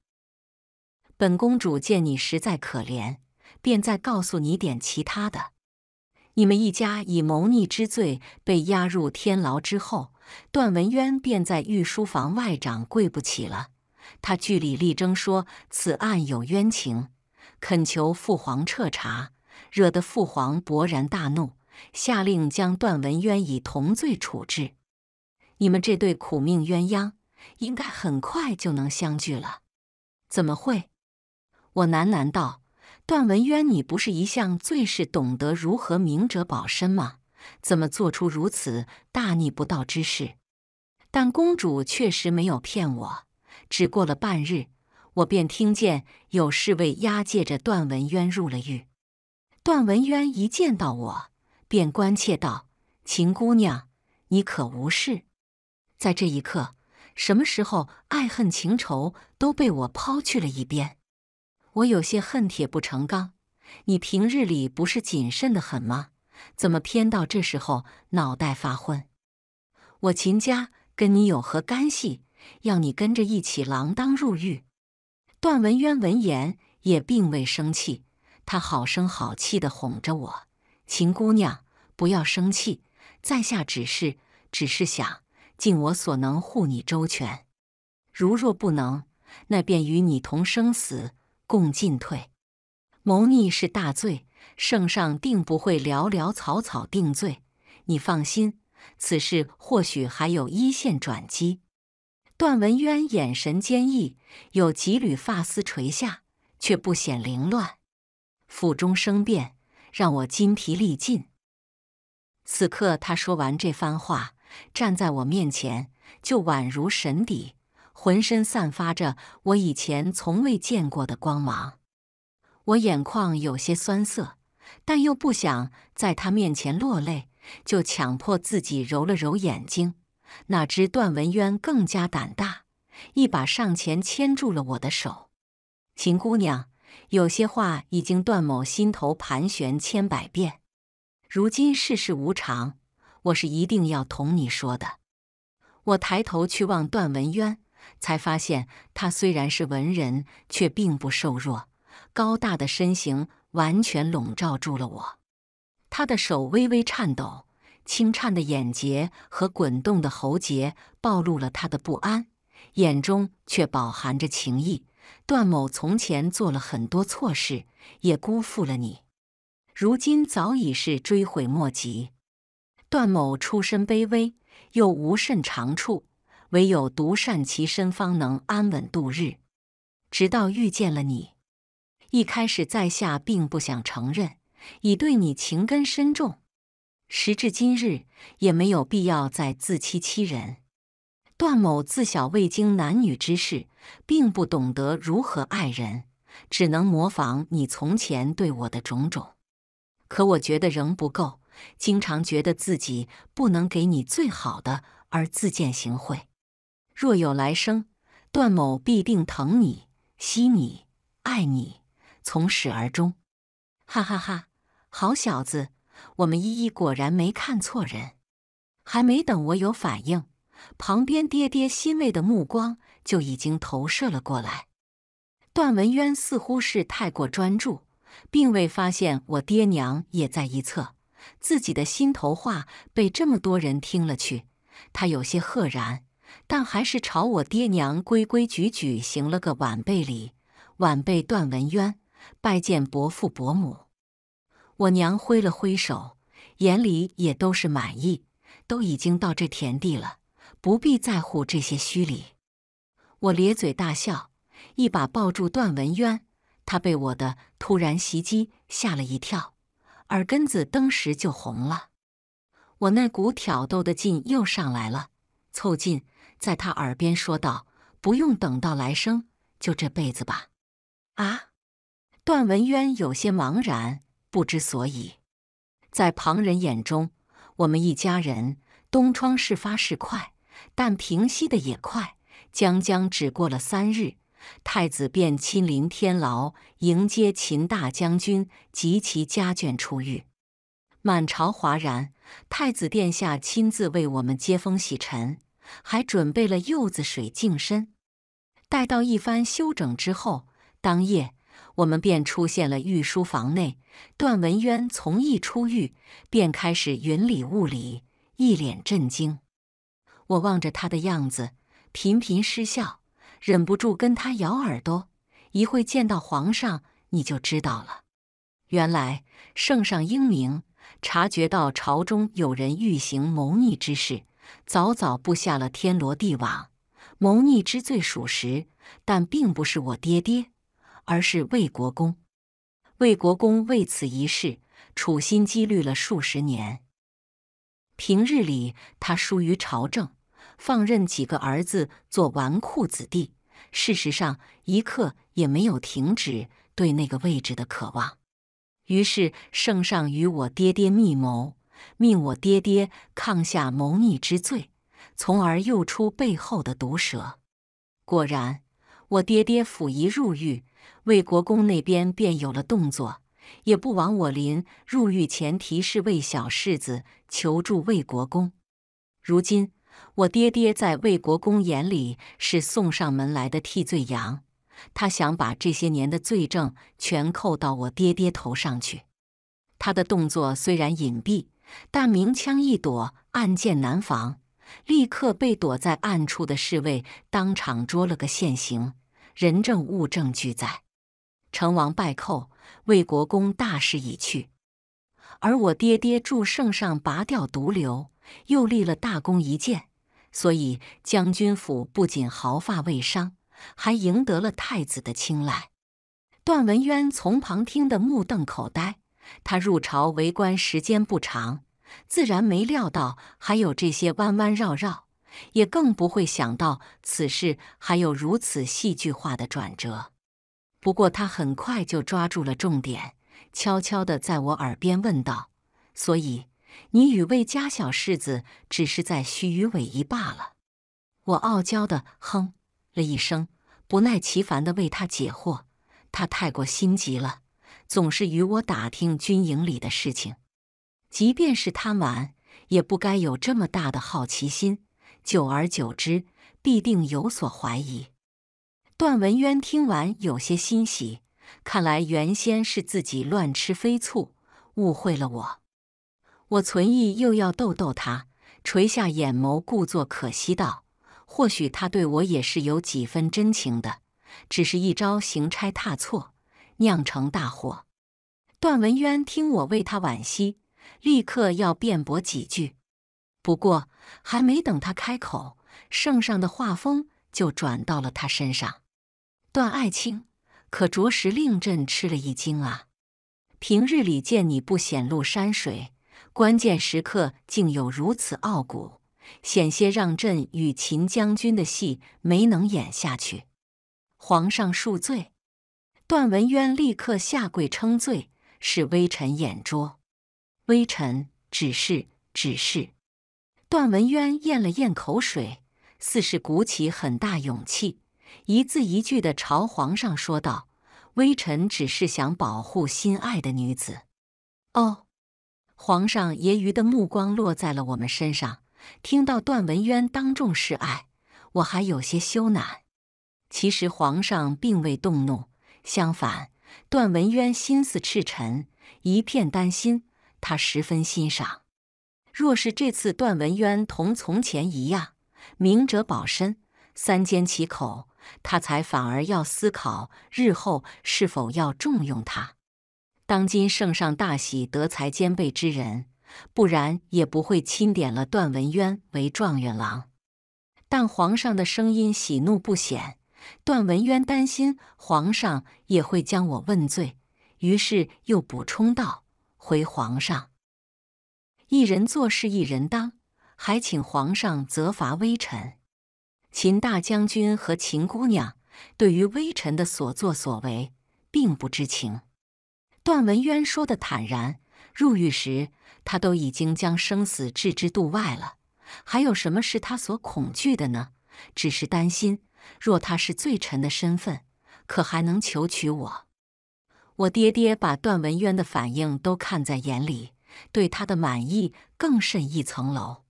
本公主见你实在可怜，便再告诉你点其他的。”你们一家以谋逆之罪被押入天牢之后，段文渊便在御书房外长跪不起了。他据理力争说此案有冤情，恳求父皇彻查，惹得父皇勃然大怒，下令将段文渊以同罪处置。你们这对苦命鸳鸯，应该很快就能相聚了。怎么会？我喃喃道。段文渊，你不是一向最是懂得如何明哲保身吗？怎么做出如此大逆不道之事？但公主确实没有骗我，只过了半日，我便听见有侍卫押解着段文渊入了狱。段文渊一见到我，便关切道：“秦姑娘，你可无事？”在这一刻，什么时候爱恨情仇都被我抛去了一边？我有些恨铁不成钢，你平日里不是谨慎的很吗？怎么偏到这时候脑袋发昏？我秦家跟你有何干系？要你跟着一起锒铛入狱？段文渊闻言也并未生气，他好声好气地哄着我：“秦姑娘，不要生气，在下只是只是想尽我所能护你周全，如若不能，那便与你同生死。”共进退，谋逆是大罪，圣上定不会潦潦草草定罪。你放心，此事或许还有一线转机。段文渊眼神坚毅，有几缕发丝垂下，却不显凌乱。府中生变，让我筋疲力尽。此刻他说完这番话，站在我面前，就宛如神邸。浑身散发着我以前从未见过的光芒，我眼眶有些酸涩，但又不想在他面前落泪，就强迫自己揉了揉眼睛。哪知段文渊更加胆大，一把上前牵住了我的手：“秦姑娘，有些话已经段某心头盘旋千百遍，如今世事无常，我是一定要同你说的。”我抬头去望段文渊。才发现，他虽然是文人，却并不瘦弱，高大的身形完全笼罩住了我。他的手微微颤抖，轻颤的眼睫和滚动的喉结暴露了他的不安，眼中却饱含着情意。段某从前做了很多错事，也辜负了你，如今早已是追悔莫及。段某出身卑微，又无甚长处。唯有独善其身，方能安稳度日。直到遇见了你，一开始在下并不想承认已对你情根深重。时至今日，也没有必要再自欺欺人。段某自小未经男女之事，并不懂得如何爱人，只能模仿你从前对我的种种。可我觉得仍不够，经常觉得自己不能给你最好的，而自惭形秽。若有来生，段某必定疼你、惜你、爱你，从始而终。哈哈哈！好小子，我们依依果然没看错人。还没等我有反应，旁边爹爹欣慰的目光就已经投射了过来。段文渊似乎是太过专注，并未发现我爹娘也在一侧，自己的心头话被这么多人听了去，他有些赫然。但还是朝我爹娘规规矩矩行了个晚辈礼。晚辈段文渊拜见伯父伯母。我娘挥了挥手，眼里也都是满意。都已经到这田地了，不必在乎这些虚礼。我咧嘴大笑，一把抱住段文渊。他被我的突然袭击吓了一跳，耳根子登时就红了。我那股挑逗的劲又上来了，凑近。在他耳边说道：“不用等到来生，就这辈子吧。”啊，段文渊有些茫然，不知所以。在旁人眼中，我们一家人东窗事发是快，但平息的也快。将将只过了三日，太子便亲临天牢迎接秦大将军及其家眷出狱，满朝哗然。太子殿下亲自为我们接风洗尘。还准备了柚子水净身。待到一番休整之后，当夜我们便出现了御书房内。段文渊从一出狱便开始云里雾里，一脸震惊。我望着他的样子，频频失笑，忍不住跟他咬耳朵：“一会见到皇上，你就知道了。原来圣上英明，察觉到朝中有人欲行谋逆之事。”早早布下了天罗地网，谋逆之罪属实，但并不是我爹爹，而是魏国公。魏国公为此一事处心积虑了数十年，平日里他疏于朝政，放任几个儿子做纨绔子弟，事实上一刻也没有停止对那个位置的渴望。于是，圣上与我爹爹密谋。命我爹爹抗下谋逆之罪，从而诱出背后的毒蛇。果然，我爹爹甫一入狱，魏国公那边便有了动作。也不枉我临入狱前提示魏小世子求助魏国公。如今，我爹爹在魏国公眼里是送上门来的替罪羊，他想把这些年的罪证全扣到我爹爹头上去。他的动作虽然隐蔽。但明枪易躲，暗箭难防，立刻被躲在暗处的侍卫当场捉了个现行，人证物证俱在，成王败寇，魏国公大势已去，而我爹爹助圣上拔掉毒瘤，又立了大功一件，所以将军府不仅毫发未伤，还赢得了太子的青睐。段文渊从旁听得目瞪口呆。他入朝为官时间不长，自然没料到还有这些弯弯绕绕，也更不会想到此事还有如此戏剧化的转折。不过他很快就抓住了重点，悄悄地在我耳边问道：“所以你与魏家小世子只是在虚与委蛇罢了。”我傲娇地哼了一声，不耐其烦地为他解惑：“他太过心急了。”总是与我打听军营里的事情，即便是贪玩，也不该有这么大的好奇心。久而久之，必定有所怀疑。段文渊听完，有些欣喜，看来原先是自己乱吃飞醋，误会了我。我存意又要逗逗他，垂下眼眸，故作可惜道：“或许他对我也是有几分真情的，只是一招行差踏错。”酿成大祸。段文渊听我为他惋惜，立刻要辩驳几句。不过还没等他开口，圣上的画风就转到了他身上。段爱卿，可着实令朕吃了一惊啊！平日里见你不显露山水，关键时刻竟有如此傲骨，险些让朕与秦将军的戏没能演下去。皇上恕罪。段文渊立刻下跪称罪：“是微臣眼拙，微臣只是……只是。”段文渊咽了咽口水，似是鼓起很大勇气，一字一句的朝皇上说道：“微臣只是想保护心爱的女子。”哦，皇上揶揄的目光落在了我们身上，听到段文渊当众示爱，我还有些羞赧。其实皇上并未动怒。相反，段文渊心思赤诚，一片丹心，他十分欣赏。若是这次段文渊同从前一样，明哲保身，三缄其口，他才反而要思考日后是否要重用他。当今圣上大喜德才兼备之人，不然也不会钦点了段文渊为状元郎。但皇上的声音喜怒不显。段文渊担心皇上也会将我问罪，于是又补充道：“回皇上，一人做事一人当，还请皇上责罚微臣。秦大将军和秦姑娘对于微臣的所作所为并不知情。”段文渊说的坦然，入狱时他都已经将生死置之度外了，还有什么是他所恐惧的呢？只是担心。若他是罪臣的身份，可还能求娶我？我爹爹把段文渊的反应都看在眼里，对他的满意更甚一层楼。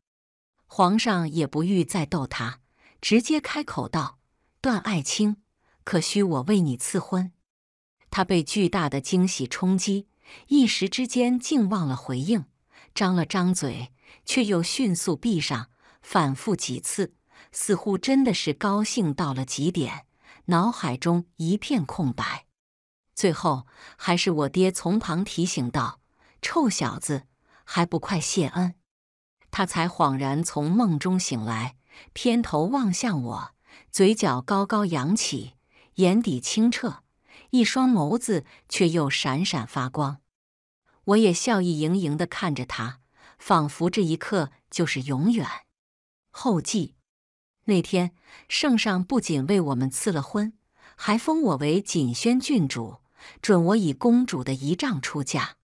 皇上也不欲再逗他，直接开口道：“段爱卿，可需我为你赐婚？”他被巨大的惊喜冲击，一时之间竟忘了回应，张了张嘴，却又迅速闭上，反复几次。似乎真的是高兴到了极点，脑海中一片空白。最后还是我爹从旁提醒道：“臭小子，还不快谢恩！”他才恍然从梦中醒来，偏头望向我，嘴角高高扬起，眼底清澈，一双眸子却又闪闪发光。我也笑意盈盈的看着他，仿佛这一刻就是永远。后记。那天，圣上不仅为我们赐了婚，还封我为锦轩郡主，准我以公主的仪仗出嫁。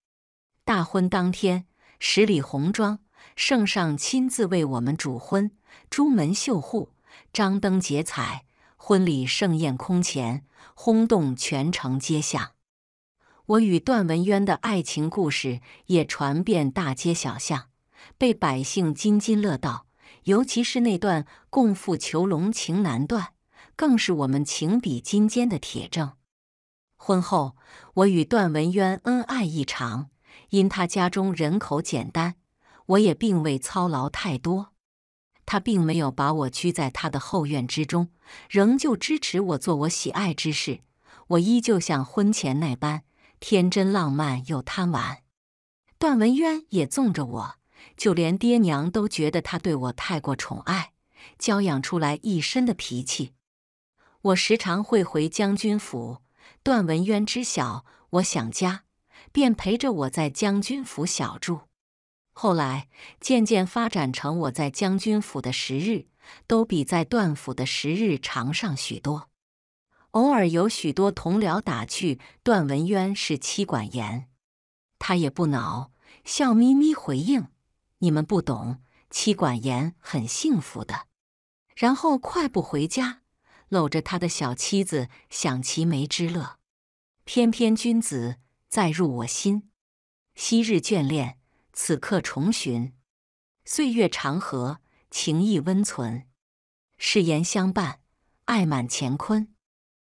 大婚当天，十里红妆，圣上亲自为我们主婚，朱门绣户，张灯结彩，婚礼盛宴空前，轰动全城街巷。我与段文渊的爱情故事也传遍大街小巷，被百姓津津乐道。尤其是那段共赴囚笼情难断，更是我们情比金坚的铁证。婚后，我与段文渊恩爱异常，因他家中人口简单，我也并未操劳太多。他并没有把我拘在他的后院之中，仍旧支持我做我喜爱之事。我依旧像婚前那般天真浪漫又贪玩，段文渊也纵着我。就连爹娘都觉得他对我太过宠爱，教养出来一身的脾气。我时常会回将军府，段文渊知晓我想家，便陪着我在将军府小住。后来渐渐发展成我在将军府的时日，都比在段府的时日长上许多。偶尔有许多同僚打趣段文渊是妻管严，他也不恼，笑眯眯回应。你们不懂，妻管严很幸福的。然后快步回家，搂着他的小妻子享其梅之乐。翩翩君子再入我心，昔日眷恋，此刻重寻。岁月长河，情意温存，誓言相伴，爱满乾坤。